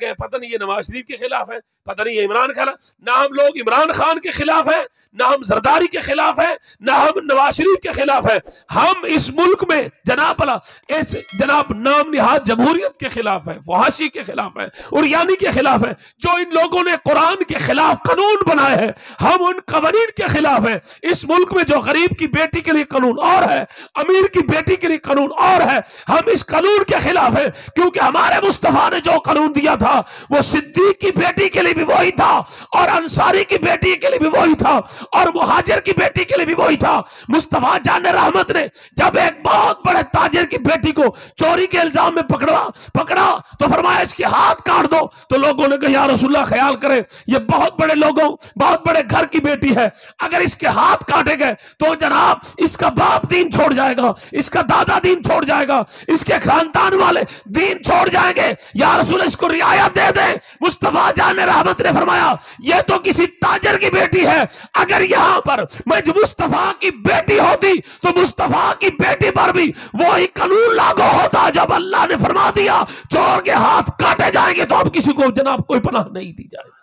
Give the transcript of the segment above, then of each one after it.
गए पता नहीं ये नवाज शरीफ के खिलाफ है पता नहीं ये इमरान खान ना हम लोग इमरान खान के खिलाफ है ना हम जरदारी के खिलाफ है ना हम नवाज शरीफ के खिलाफ है हम इस मुल्क में जनाब अला इस जनाब नाम निहाद जमहूरियत के खिलाफ है फहाशी के खिलाफ है उड़ियानी के खिलाफ है जो इन लोगों ने कुरान के खिलाफ कानून बनाए हैं हम उन कवानीन के खिलाफ है इस मुल्क में जो गरीब की बेटी के लिए कानून और है अमीर की बेटी के लिए कानून और है हम इस कानून के खिलाफ है क्योंकि हमारे मुस्तफा ने जो कानून दिया था था वो सिद्दीक की बेटी के लिए भी वही था और अंसारी की बेटी के लिए भी वही था और मुहाजिर की बेटी के लिए भी वही था मुस्तफा जान रहमत ने जब एक बहुत बड़े ताजिर की बेटी को चोरी के इल्जाम में पकड़ा पकड़ा तो फरमाया इसके हाथ काट दो तो लोगों ने कहा यार रसुल्ला ख्याल करें ये बहुत बड़े लोगों बहुत बड़े घर की बेटी है अगर इसके हाथ काटे गए तो जनाब इसका बाप दीन छोड़ जाएगा इसका दादा दीन छोड़ जाएगा इसके खानदान वाले दीन छोड़ जाएंगे यार रसूल इसको रियायत हिदायत दे दे मुस्तफा जान रहमत ने फरमाया ये तो किसी ताजर की बेटी है अगर यहाँ पर मैं मुस्तफा की बेटी होती तो मुस्तफा की बेटी पर भी वही कानून लागू होता जब अल्लाह ने फरमा दिया चोर के हाथ काटे जाएंगे तो अब किसी को जनाब कोई पनाह नहीं दी जाएगी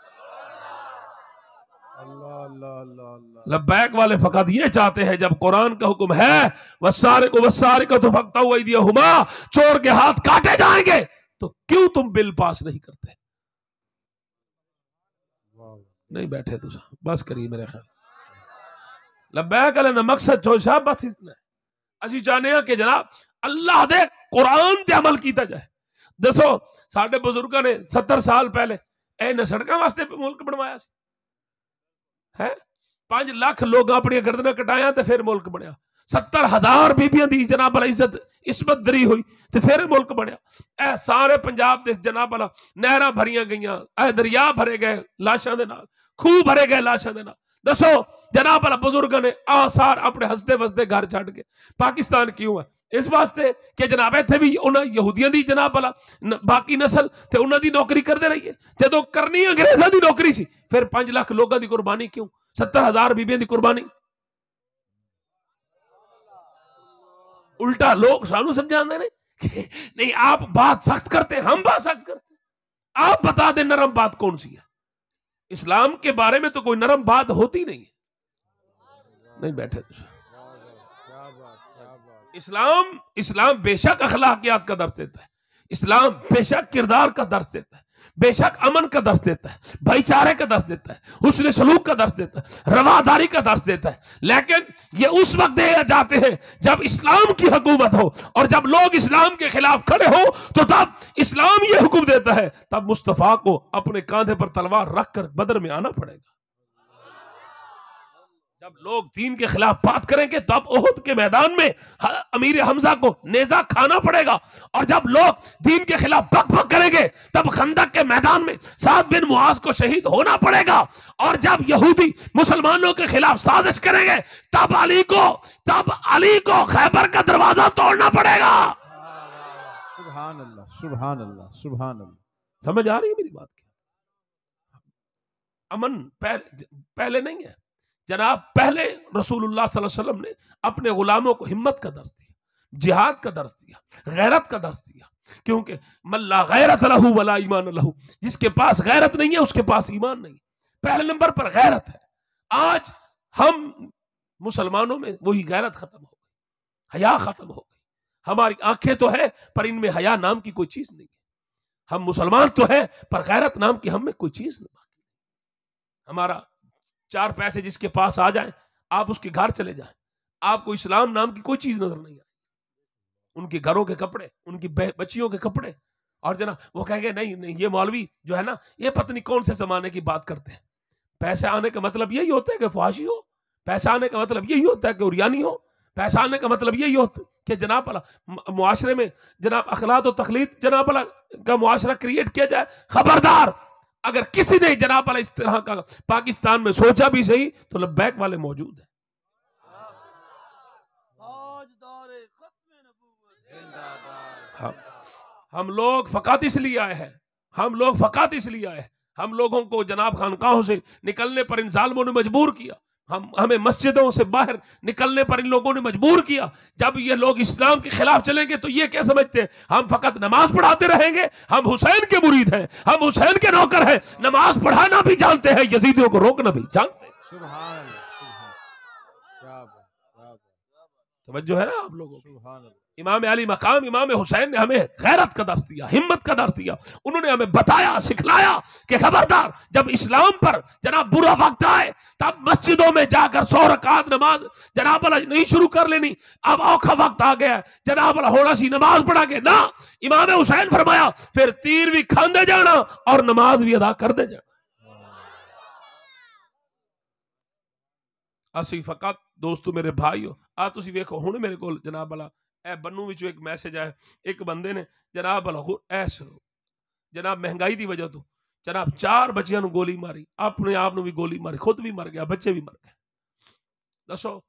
लबैक वाले फकत ये चाहते हैं जब कुरान का हुक्म है वसारे को वसारे को तो फकता हुआ दिया हुमा चोर के हाथ काटे जाएंगे तो क्यों तुम बिल पास नहीं करते नहीं बैठे तू तो बस करिए मेरे ख्याल अल मकसद जो साहब बस इतना अभी चाहते कि जनाब अल्लाह दे कुरान से अमल किया जाए दसो साढ़े बुजुर्गों ने सत्तर साल पहले इन्हें सड़क वास्ते मुल्क बनवाया है पांच लाख लोग अपनी गर्दना कटाया तो फिर मुल्क बनया सत्तर हज़ार बीबिया की जनाब अला इज्जत इसमत दरी हुई तो फिर मुल्क बनया ए सारे पंजाब दे जनाब अला नहर भरिया गई दरिया भरे गए लाशा के खूह भरे गए लाशा के दसो जनाब अला बुजुर्गों ने आसार अपने हसते वसते घर छड़ के पाकिस्तान क्यों है इस वास्ते कि जनाब इतने भी उन्होंने यहूदियों की जनाब भला बाकी नसल तो उन्होंने नौकरी करते रहिए जो करनी अंग्रेजा की नौकरी सी फिर पांच लाख लोगों की कुरबानी क्यों सत्तर हज़ार बीबिया की कुरबानी उल्टा लोग सानू समझाते ने नहीं आप बात सख्त करते हम बात सख्त करते आप बता दें नरम बात कौन सी है इस्लाम के बारे में तो कोई नरम बात होती नहीं है नहीं बैठे तो इस्लाम इस्लाम बेशक अखलाकियात का दर्श देता है इस्लाम बेशक किरदार का दर्श देता है बेशक अमन का दर्श देता है भाईचारे का दर्श देता है उसने सलूक का दर्श देता है रवादारी का दर्श देता है लेकिन ये उस वक्त दे जाते हैं जब इस्लाम की हुकूमत हो और जब लोग इस्लाम के खिलाफ खड़े हो तो तब इस्लाम ये हुक्म देता है तब मुस्तफ़ा को अपने कांधे पर तलवार रख कर बदर में आना पड़ेगा जब लोग दीन के खिलाफ बात करेंगे तब ओहद के मैदान में अमीर हमजा को नेजा खाना पड़ेगा और जब लोग दीन के खिलाफ बक बक करेंगे तब खंदक के मैदान में सात बिन मुआज को शहीद होना पड़ेगा और जब यहूदी मुसलमानों के खिलाफ साजिश करेंगे तब अली को तब अली को खैबर का दरवाजा तोड़ना पड़ेगा सुबहान समझ आ रही है मेरी बात अमन पहले, पहले नहीं है जनाब पहले रसूलुल्लाह सल्लल्लाहु अलैहि वसल्लम ने अपने गुलामों को हिम्मत का दर्ज दिया जिहाद का दर्ज दिया गैरत का दर्ज दिया क्योंकि मल्ला गैरत लहू वला ईमान लहू जिसके पास गैरत नहीं है उसके पास ईमान नहीं पहले नंबर पर गैरत है आज हम मुसलमानों में वही गैरत खत्म हो गई हया खत्म हो गई हमारी आंखें तो है पर इनमें हया नाम की कोई चीज नहीं है हम मुसलमान तो है पर गैरत नाम की हमें कोई चीज नहीं हमारा चार पैसे जिसके पास आ जाए आप उसके घर चले जाए आपको इस्लाम नाम की कोई चीज नजर नहीं आई उनके घरों के कपड़े उनकी बच्चियों के कपड़े और जना वो कह गए नहीं नहीं ये मौलवी जो है ना ये पत्नी कौन से जमाने की बात करते हैं पैसे आने का मतलब यही होता है कि फुहाशी हो पैसा आने का मतलब यही होता है कि उरियानी हो पैसा आने का मतलब यही होता है कि जनाब अला मुआरे में जनाब अखलात और तखलीत जनाब अला का मुआरा क्रिएट किया जाए खबरदार अगर किसी ने जनाब वाला इस तरह का पाकिस्तान में सोचा भी सही तो लबैक वाले मौजूद है हम हाँ। हम लोग फकात इसलिए आए हैं हम लोग फकात इसलिए आए हैं हम लोगों को जनाब खानकाहों से निकलने पर इन जालमों ने मजबूर किया हम हमें मस्जिदों से बाहर निकलने पर इन लोगों ने मजबूर किया जब ये लोग इस्लाम के खिलाफ चलेंगे तो ये क्या समझते हैं हम फकत नमाज पढ़ाते रहेंगे हम हुसैन के मुरीद हैं हम हुसैन के नौकर हैं नमाज पढ़ाना भी जानते हैं यजीदियों को रोकना भी जानते हैं जो है ना आप लोगों को इमाम अली मकाम इमाम हुसैन ने हमें गैरत का दर्श दिया हिम्मत का दर्श दिया उन्होंने हमें बताया सिखलाया कि खबरदार जब इस्लाम पर जनाब बुरा वक्त आए तब मस्जिदों में जाकर सौ नमाज जनाब नहीं शुरू कर लेनी अब औखा वक्त आ गया जनाब होना सी नमाज पढ़ा के ना इमाम हुसैन फरमाया फिर तीर भी खांदे जाना और नमाज भी अदा कर दे जाना असी फकत दोस्तों मेरे भाई हो आखो हूं मेरे को जनाब वाला ਇਹ ਬੰਨੂ ਵਿੱਚੋਂ ਇੱਕ ਮੈਸੇਜ ਆਇਆ ਇੱਕ ਬੰਦੇ ਨੇ ਜਨਾਬ ਲਹੂ ਐਸ ਜਨਾਬ ਮਹਿੰਗਾਈ ਦੀ ਵਜ੍ਹਾ ਤੋਂ ਜਨਾਬ ਚਾਰ ਬੱਚਿਆਂ ਨੂੰ ਗੋਲੀ ਮਾਰੀ ਆਪਣੇ ਆਪ ਨੂੰ ਵੀ ਗੋਲੀ ਮਾਰੀ ਖੁਦ ਵੀ ਮਰ ਗਿਆ ਬੱਚੇ ਵੀ ਮਰ ਗਏ ਦੱਸੋ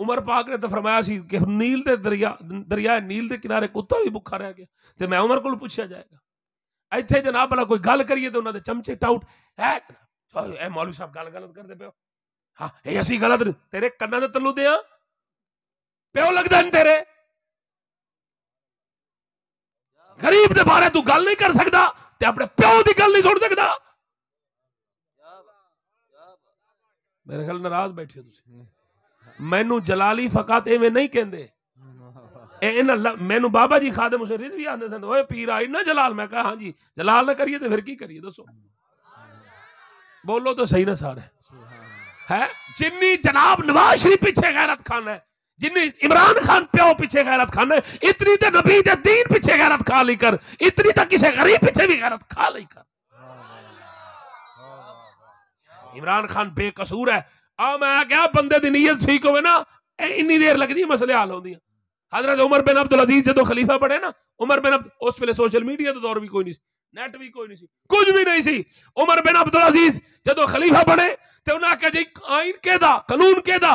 ਉਮਰ ਪਾਕ ਨੇ ਤਾਂ فرمایا ਸੀ ਕਿ ਨੀਲ ਦੇ ਦਰਿਆ ਦਰਿਆ ਨੀਲ ਦੇ ਕਿਨਾਰੇ ਕੁੱਤਾ ਵੀ ਭੁੱਖਾ ਰਹਿ ਗਿਆ ਤੇ ਮੈਂ ਉਮਰ ਕੋਲ ਪੁੱਛਿਆ ਜਾਏਗਾ ਇੱਥੇ ਜਨਾਬ ਵਾਲਾ ਕੋਈ ਗੱਲ ਕਰੀਏ ਤੇ ਉਹਨਾਂ ਦੇ ਚਮਚੇ ਟਾਊਟ ਹੈ ਇਹ ਮੌਲਵੀ ਸਾਹਿਬ ਗੱਲ ਗਲਤ ਕਰਦੇ ਪਿਓ ਹਾਂ ਇਹ ਅਸੀਂ ਗਲਤ ਤੇਰੇ ਕੰਨਾਂ ਦੇ ਤੱਲੂ ਦੇ ਆ ਪਿਓ ਲੱਗਦਾ ਨਹੀਂ ਤੇਰੇ गरीब के बारे तू गल नहीं कर सकता ते अपने प्यो की गल नहीं सुन सकता मेरे ख्याल नाराज बैठे मैनू जलाली फकात नहीं कहते मैनू बाबा जी खादे मुझे रिज भी आते पीर आई ना जलाल मैं कहा हाँ जी जलाल ना करिए फिर की करिए दसो बोलो तो सही ना सारे है जिनी जनाब नवाज शरीफ पिछे गैरत खान है जिन्हें इमरान खान प्यो पीछे गैरत खान है इतनी तो नबी दे दीन पीछे गैरत खा ली कर इतनी तो किसी गरीब पीछे भी गैरत खा ली कर इमरान खान बेकसूर है आ मैं क्या बंदे की नीयत ठीक होवे ना इन्नी देर लगती मसले हाल हो हजरत उमर बिन अब्दुल अजीज जो खलीफा बने ना उमर बिन उस वे सोशल मीडिया का दौर भी कोई नहीं नेट भी कोई नहीं कुछ भी नहीं सी उमर बिन अब्दुल अजीज जो खलीफा बने तो उन्हें आख्या जी आइन के कानून के दा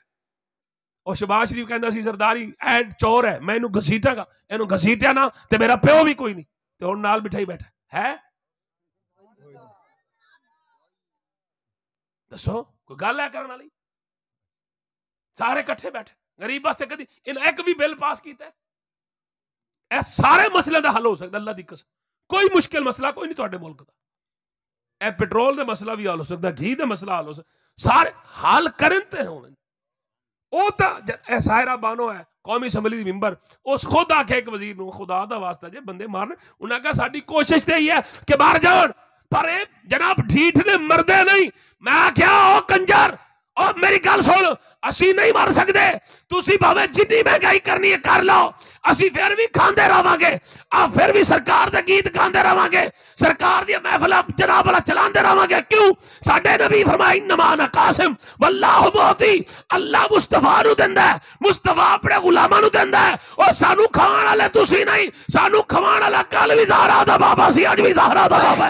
ਉਹ ਸ਼ਬਾਸ਼ ਸ਼ਰੀਫ ਕਹਿੰਦਾ ਸੀ ਸਰਦਾਰੀ ਐਡ ਚੋਰ ਹੈ ਮੈਂ ਇਹਨੂੰ ਘਸੀਟਾਂਗਾ ਇਹਨੂੰ ਘਸੀਟਿਆ ਨਾ ਤੇ ਮੇਰਾ ਪਿਓ ਵੀ ਕੋਈ ਨਹੀਂ ਤੇ ਹੁਣ ਨਾਲ ਬਿਠਾਈ ਬੈਠਾ ਹੈ ਦੱਸੋ ਕੋਈ ਗੱਲ ਆ ਕਰਨ ਵਾਲੀ ਸਾਰੇ ਇਕੱਠੇ ਬੈਠੇ ਗਰੀਬ ਵਾਸਤੇ ਕਦੀ ਇਹਨਾਂ ਇੱਕ ਵੀ ਬਿੱਲ ਪਾਸ ਕੀਤਾ ਇਹ ਸਾਰੇ ਮਸਲੇ ਦਾ ਹੱਲ ਹੋ ਸਕਦਾ ਅੱਲਾ ਦੀ ਕਸਮ ਕੋਈ ਮੁਸ਼ਕਿਲ ਮਸਲਾ ਕੋਈ ਨਹੀਂ ਤੁਹਾਡੇ ਮੁਲਕ ਦਾ ਇਹ ਪੈਟਰੋਲ ਦਾ ਮਸਲਾ ਵੀ ਹੱਲ ਹੋ ਸਕਦਾ ਘੀ ਦਾ ਮਸਲਾ ਹੱਲ ਹੋ ਸਕਦਾ ਸਾਰੇ ਹੱਲ ਕਰਨ ਤੇ ਹੋਣ ਉਹਦਾ ਐਸਾਇਰਾ ਬਾਨੋ ਹੈ ਕੌਮੀ ਅਸੈਂਬਲੀ ਦੀ ਮੈਂਬਰ ਉਸ ਖੁਦ ਆਖਿਆ ਇੱਕ ਵਜ਼ੀਰ ਨੂੰ ਖੁਦਾ ਦਾ ਵਾਸਤਾ ਜੇ ਬੰਦੇ ਮਾਰਨ ਉਹਨਾਂ ਕਹਾ ਸਾਡੀ ਕੋਸ਼ਿਸ਼ ਤੇ ਹੀ ਹੈ ਕਿ ਬਾਹਰ ਜਾਣ ਪਰ ਇਹ ਜਨਾਬ ਢੀਠ ਨੇ ਮਰਦੇ ਨਹੀਂ ਮੈਂ ਆਖਿਆ ਉਹ ਕੰਜਰ और मेरी गल सुन असी नहीं मर सकते भावे जिनी महंगाई करनी है कर लो असी फिर भी खाते रहे फिर भी सरकार के गीत गाँव रहे सरकार दहफल जनाब वाला चलाते रहेंगे क्यों साढ़े नबी फरमाई नमान कासिम वह बहुत ही अल्लाह मुस्तफा देंदा है मुस्तफा अपने गुलामों देंदा है और सानू खाने तुम नहीं सानू खाने कल भी जहरा था बाबा से अज भी सहारा था बाबा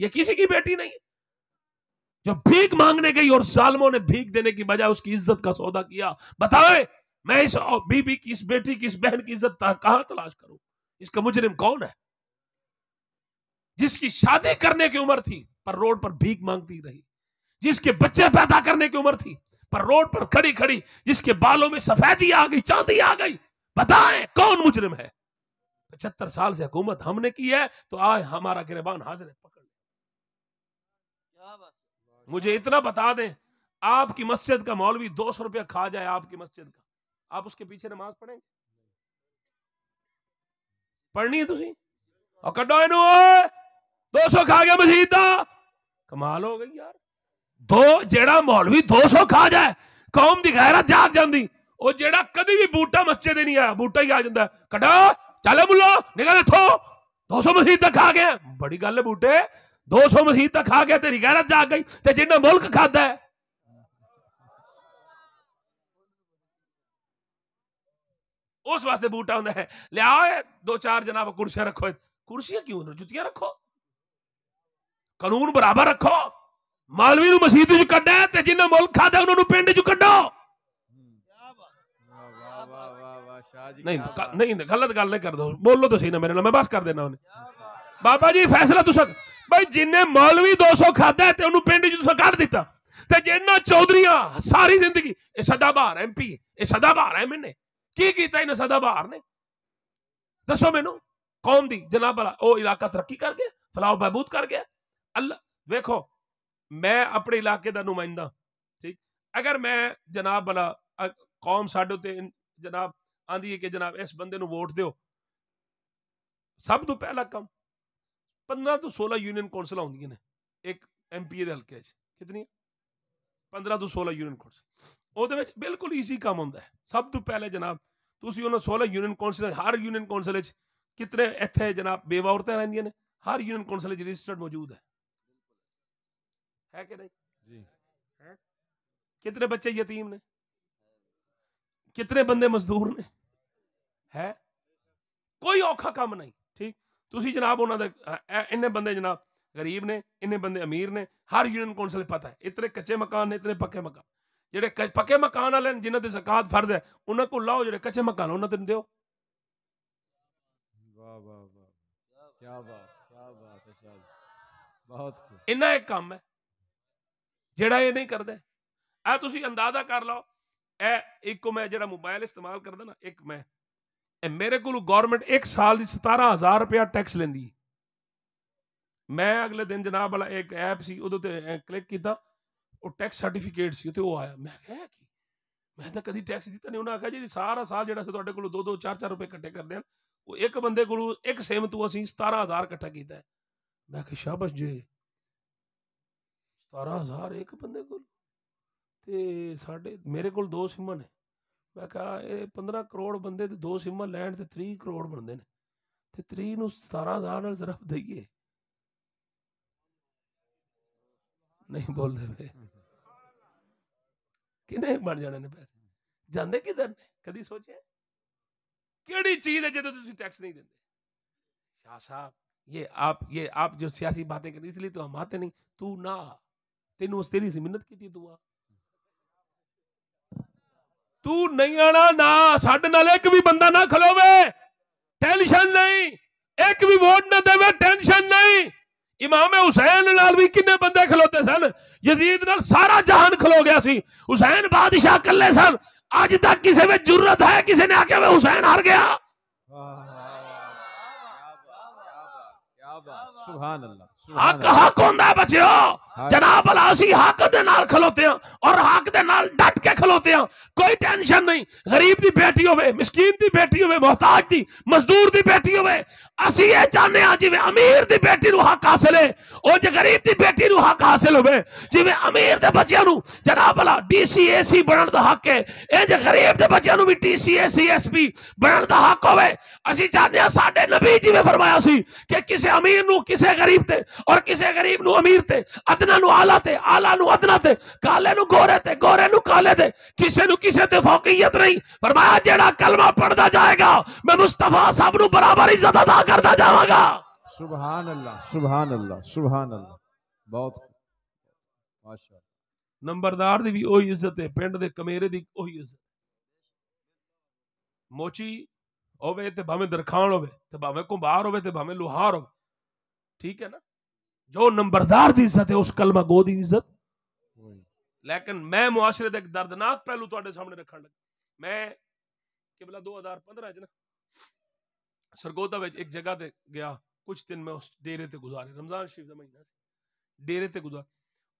ये किसी की बेटी नहीं जो भीख मांगने गई और सालमों ने भीख देने की बजाय उसकी इज्जत का सौदा किया बताए मैं इस बीबी की इस बेटी की इस बहन की इज्जत कहां तलाश करूं इसका मुजरिम कौन है जिसकी शादी करने की उम्र थी पर रोड पर भीख मांगती रही जिसके बच्चे पैदा करने की उम्र थी पर रोड पर खड़ी खड़ी जिसके बालों में सफेदी आ गई चांदी आ गई बताए कौन मुजरिम है पचहत्तर साल से हुकूमत हमने की है तो आए हमारा गिरबान हाजिर है मुझे इतना बता दें आपकी मस्जिद का मौलवी दो सौ रुपया खा जाए आपकी मस्जिद का आप उसके पीछे नमाज पढ़ेंगे पढ़नी है तुसी और कटो इन दो सौ खा गया मस्जिद का कमाल हो गई यार दो जेड़ा मौलवी दो सौ खा जाए कौम की गैरत जाग जाती वो ਉਹ ਜਿਹੜਾ ਕਦੀ ਵੀ ਬੂਟਾ ਮਸਜਿਦ ਨਹੀਂ ਆਇਆ ਬੂਟਾ ਹੀ ਆ ਜਾਂਦਾ ਕਟਾ ਚੱਲ ਮੁੱਲਾ ਨਿਕਲ ਇਥੋਂ 200 ਮਸਜਿਦ ਤੱਕ खा गया बड़ी गल बूटे दो सौ मसीता खा गया तेरी गैरत जाग गई तो जिन्हें मुल्क खाधा है उस वास्ते बूटा होंगे है लिया दो चार जनाब कुर्सियां रखो कुर्सियां क्यों जुतियां रखो कानून बराबर रखो मालवी मसीत कड़ा ते जिन्हें मुल्क खाधा उन्होंने पिंड चु कड़ो नहीं गलत गल नहीं कर दो बोलो तो सही ना मेरे ना मैं बस कर देना उन्हें बाबा जी फैसला तुम ਬਈ ਜਿੰਨੇ ਮੌਲਵੀ 200 ਖਾਦਾ ਤੇ ਉਹਨੂੰ ਪਿੰਡ ਚ ਤੁਸੀਂ ਕੱਢ ਦਿੱਤਾ ਤੇ ਜਿੰਨਾ ਚੌਧਰੀਆਂ ਸਾਰੀ ਜ਼ਿੰਦਗੀ ਇਹ ਸਦਾਬਾਹਰ ਐਮਪੀ ਇਹ ਸਦਾਬਾਹਰ ਐ ਮੈਨੇ ਕੀ ਕੀਤਾ ਇਹਨੇ ਸਦਾਬਾਹਰ ਨੇ ਦੱਸੋ ਮੈਨੂੰ ਕੌਮ ਦੀ ਜਨਾਬ ਵਾਲਾ ਉਹ ਇਲਾਕਾ ਤਰੱਕੀ ਕਰ ਗਿਆ ਫਲਾਹ ਬਹਿਬੂਦ ਕਰ ਗਿਆ ਅੱਲਾ ਵੇਖੋ ਮੈਂ ਆਪਣੇ ਇਲਾਕੇ ਦਾ ਨੁਮਾਇੰਦਾ ਠੀਕ ਅਗਰ ਮੈਂ ਜਨਾਬ ਵਾਲਾ ਕੌਮ ਸਾਡੇ ਤੇ ਜਨਾਬ ਆਂਦੀ ਹੈ ਕਿ ਜਨਾਬ ਇਸ ਬੰਦੇ ਨੂੰ ਵੋਟ ਦਿਓ ਸਭ ਤੋਂ ਪਹਿਲਾ ਕੰਮ पंद्रह तो सोलह यूनियन कौंसल होंगे ने एक एम पी ए हल्के कितनी पंद्रह तो सोलह यूनियन कौंसल वो बिल्कुल ईजी काम होंगे सब तो पहले जनाब ਤੁਸੀਂ ਉਹਨਾਂ 16 ਯੂਨੀਅਨ ਕੌਂਸਲ ਹਰ ਯੂਨੀਅਨ ਕੌਂਸਲ ਵਿੱਚ ਕਿਤਨੇ ਇੱਥੇ ਜਨਾਬ ਬੇਵਾ ਔਰਤਾਂ ਰਹਿੰਦੀਆਂ ਨੇ ਹਰ ਯੂਨੀਅਨ ਕੌਂਸਲ ਵਿੱਚ ਰਜਿਸਟਰਡ ਮੌਜੂਦ ਹੈ ਹੈ ਕਿ ਨਹੀਂ ਜੀ ਹੈ ਕਿਤਨੇ ਬੱਚੇ ਯਤੀਮ ਨੇ ਕਿਤਨੇ ਬੰਦੇ ਮਜ਼ਦੂਰ ਨੇ ਹੈ ਕੋਈ ਔਖਾ ਕੰਮ ਨਹੀਂ ਠੀਕ ਤੁਸੀਂ ਜਨਾਬ ਉਹਨਾਂ ਦੇ ਇੰਨੇ ਬੰਦੇ ਜਨਾਬ ਗਰੀਬ ਨੇ ਇੰਨੇ ਬੰਦੇ ਅਮੀਰ ਨੇ ਹਰ ਯੂਨੀਅਨ ਕੌਂਸਲ ਪਤਾ ਹੈ ਇਤਨੇ ਕੱਚੇ ਮਕਾਨ ਨੇ ਇਤਨੇ ਪੱਕੇ ਮਕਾਨ ਜਿਹੜੇ ਪੱਕੇ ਮਕਾਨ ਵਾਲੇ ਜਿਨ੍ਹਾਂ ਤੇ ਜ਼ਕਾਤ ਫਰਜ਼ ਹੈ ਉਹਨਾਂ ਕੋਲ ਲਾਓ ਜਿਹੜੇ ਕੱਚੇ ਮਕਾਨ ਉਹਨਾਂ ਤੇ ਦਿਓ ਵਾ ਵਾ ਵਾ ਕੀ ਬਾਤ ਕੀ ਬਾਤ ਹੈ ਸ਼ਾਹ ਬਹੁਤ ਇੰਨਾ ਇੱਕ ਕੰਮ ਹੈ ਜਿਹੜਾ ਇਹ ਨਹੀਂ ਕਰਦਾ ਆ ਤੁਸੀਂ ਅੰਦਾਜ਼ਾ ਕਰ ਲਓ ਇਹ ਇੱਕੋ ਮੈਂ ਜਿਹੜਾ ਮੋਬਾਈਲ ਇਸਤੇਮਾਲ ਕਰਦਾ ਨਾ ਇੱਕ ਮੈਂ ਮੇਰੇ ਕੋਲ ਗਵਰਨਮੈਂਟ 1 ਸਾਲ ਦੀ 17000 ਰੁਪਿਆ ਟੈਕਸ ਲੈਂਦੀ ਮੈਂ ਅਗਲੇ ਦਿਨ ਜਨਾਬ ਵਾਲਾ ਇੱਕ ਐਪ ਸੀ ਉਹਦੇ ਤੇ ਕਲਿੱਕ ਕੀਤਾ ਉਹ ਟੈਕਸ ਸਰਟੀਫਿਕੇਟ ਸੀ ਤੇ ਉਹ ਆਇਆ ਮੈਂ ਕਿਹਾ ਕੀ ਮੈਂ ਤਾਂ ਕਦੀ ਟੈਕਸ ਦਿੱਤਾ ਨਹੀਂ ਉਹਨਾਂ ਆਖਿਆ ਜਿਹੜੀ ਸਾਰਾ ਸਾਲ ਜਿਹੜਾ ਸੀ ਤੁਹਾਡੇ ਕੋਲ 2-2 4-4 ਰੁਪਏ ਇਕੱਠੇ ਕਰਦੇ ਹਨ ਉਹ ਇੱਕ ਬੰਦੇ ਕੋਲੋਂ ਇੱਕ ਸੇਮ ਤੋਂ ਅਸੀਂ 17000 ਇਕੱਠਾ ਕੀਤਾ ਮੈਂ ਕਿਹਾ ਸ਼ਾਬਾਸ਼ ਜੀ 17000 ਇੱਕ ਬੰਦੇ ਕੋਲ ਤੇ ਸਾਡੇ ਮੇਰੇ ਕੋਲ ਦੋ ਸਿਮਾਂ ਨੇ मैं क्या ये पंद्रह करोड़ बंदे दो सिम लैंड त्री करोड़ बनते हैं तो त्री सतारा हजार सिर्फ देिए नहीं बोलते कि बन जाने ने पैसे जाते किधर ने कभी सोचे कि चीज है जो टैक्स नहीं देंगे शाह साहब ये आप ये आप जो सियासी बातें करी इसलिए तो हम आते नहीं तू ना तेन उस तेरी मिन्नत की तू आ तू नहीं आना ना साढ़े ਨਾਲ ਇੱਕ ਵੀ ਬੰਦਾ ਨਾ ਖਲੋਵੇ ਟੈਨਸ਼ਨ ਨਹੀਂ ਇੱਕ ਵੀ ਵੋਟ ਨਾ ਦੇਵੇ ਟੈਨਸ਼ਨ ਨਹੀਂ इमाम हुसैन नाल भी किन्ने बंदे खलोते सन यजीद नाल सारा जहान खलो गया सी हुसैन बादशाह कले सन अज तक किसी में जरूरत है किसी ने आके हुसैन हार गया हक हक होंगे बच्चों जनाब अला असि हक के खलोते हैं और हक के डट के खलोते हैं कोई टेंशन नहीं गरीब की बेटी होस्कीन की बेटी होहताज की मजदूर की बेटी हो चाहते हैं जिम्मे अमीर की बेटी हक हासिल है और जो गरीब की बेटी हक हासिल हो जिम्मे अमीर के बच्चों जनाब अला डीसी ए सी बनने का हक है ए जो गरीब के बच्चों भी DC A C S P बनने का हक हो चाहते हैं साढ़े नबी जिम्मे फरमाया किसी अमीर न किसी गरीब से और किसी गरीब न अमीर से अद अदना आला थे आला अदना थे कले गोरे थे गोरे कले थे किसी किसी तौकीयत नहीं पर मैं कलमा पढ़ता जाएगा मैं मुस्तफा सब नराबर इज्जत अदा करता जावगा सुबहान अल्लाह सुबहान अल्लाह सुबहान अल्लाह बहुत नंबरदार की भी उज्जत है पिंड के कमेरे की उही इज्जत मोची होवे तो भावें दरखान होवे तो भावें घुंबार होवे तो भावें लुहार हो ठीक है ना ਜੋ ਨੰਬਰਦਾਰ ਦੀ ਇੱਜ਼ਤ ਹੈ ਉਸ ਕਲਮਾ ਗੋ ਦੀ ਇੱਜ਼ਤ ਲੇਕਿਨ ਮੈਂ ਮੁਆਸ਼ਰੇ ਦੇ ਇੱਕ ਦਰਦਨਾਕ ਪਹਿਲੂ ਤੁਹਾਡੇ ਸਾਹਮਣੇ ਰੱਖਣ ਲੱਗਾ ਮੈਂ ਕਿਬਲਾ 2015 ਚ ਨਾ ਸਰਗੋਦਾ ਵਿੱਚ ਇੱਕ ਜਗ੍ਹਾ ਤੇ ਗਿਆ ਕੁਝ ਦਿਨ ਮੈਂ ਉਸ ਡੇਰੇ ਤੇ ਗੁਜ਼ਾਰੇ ਰਮਜ਼ਾਨ ਸ਼ਰੀਫ ਦਾ ਮਹੀਨਾ ਸੀ ਡੇਰੇ ਤੇ ਗੁਜ਼ਾਰ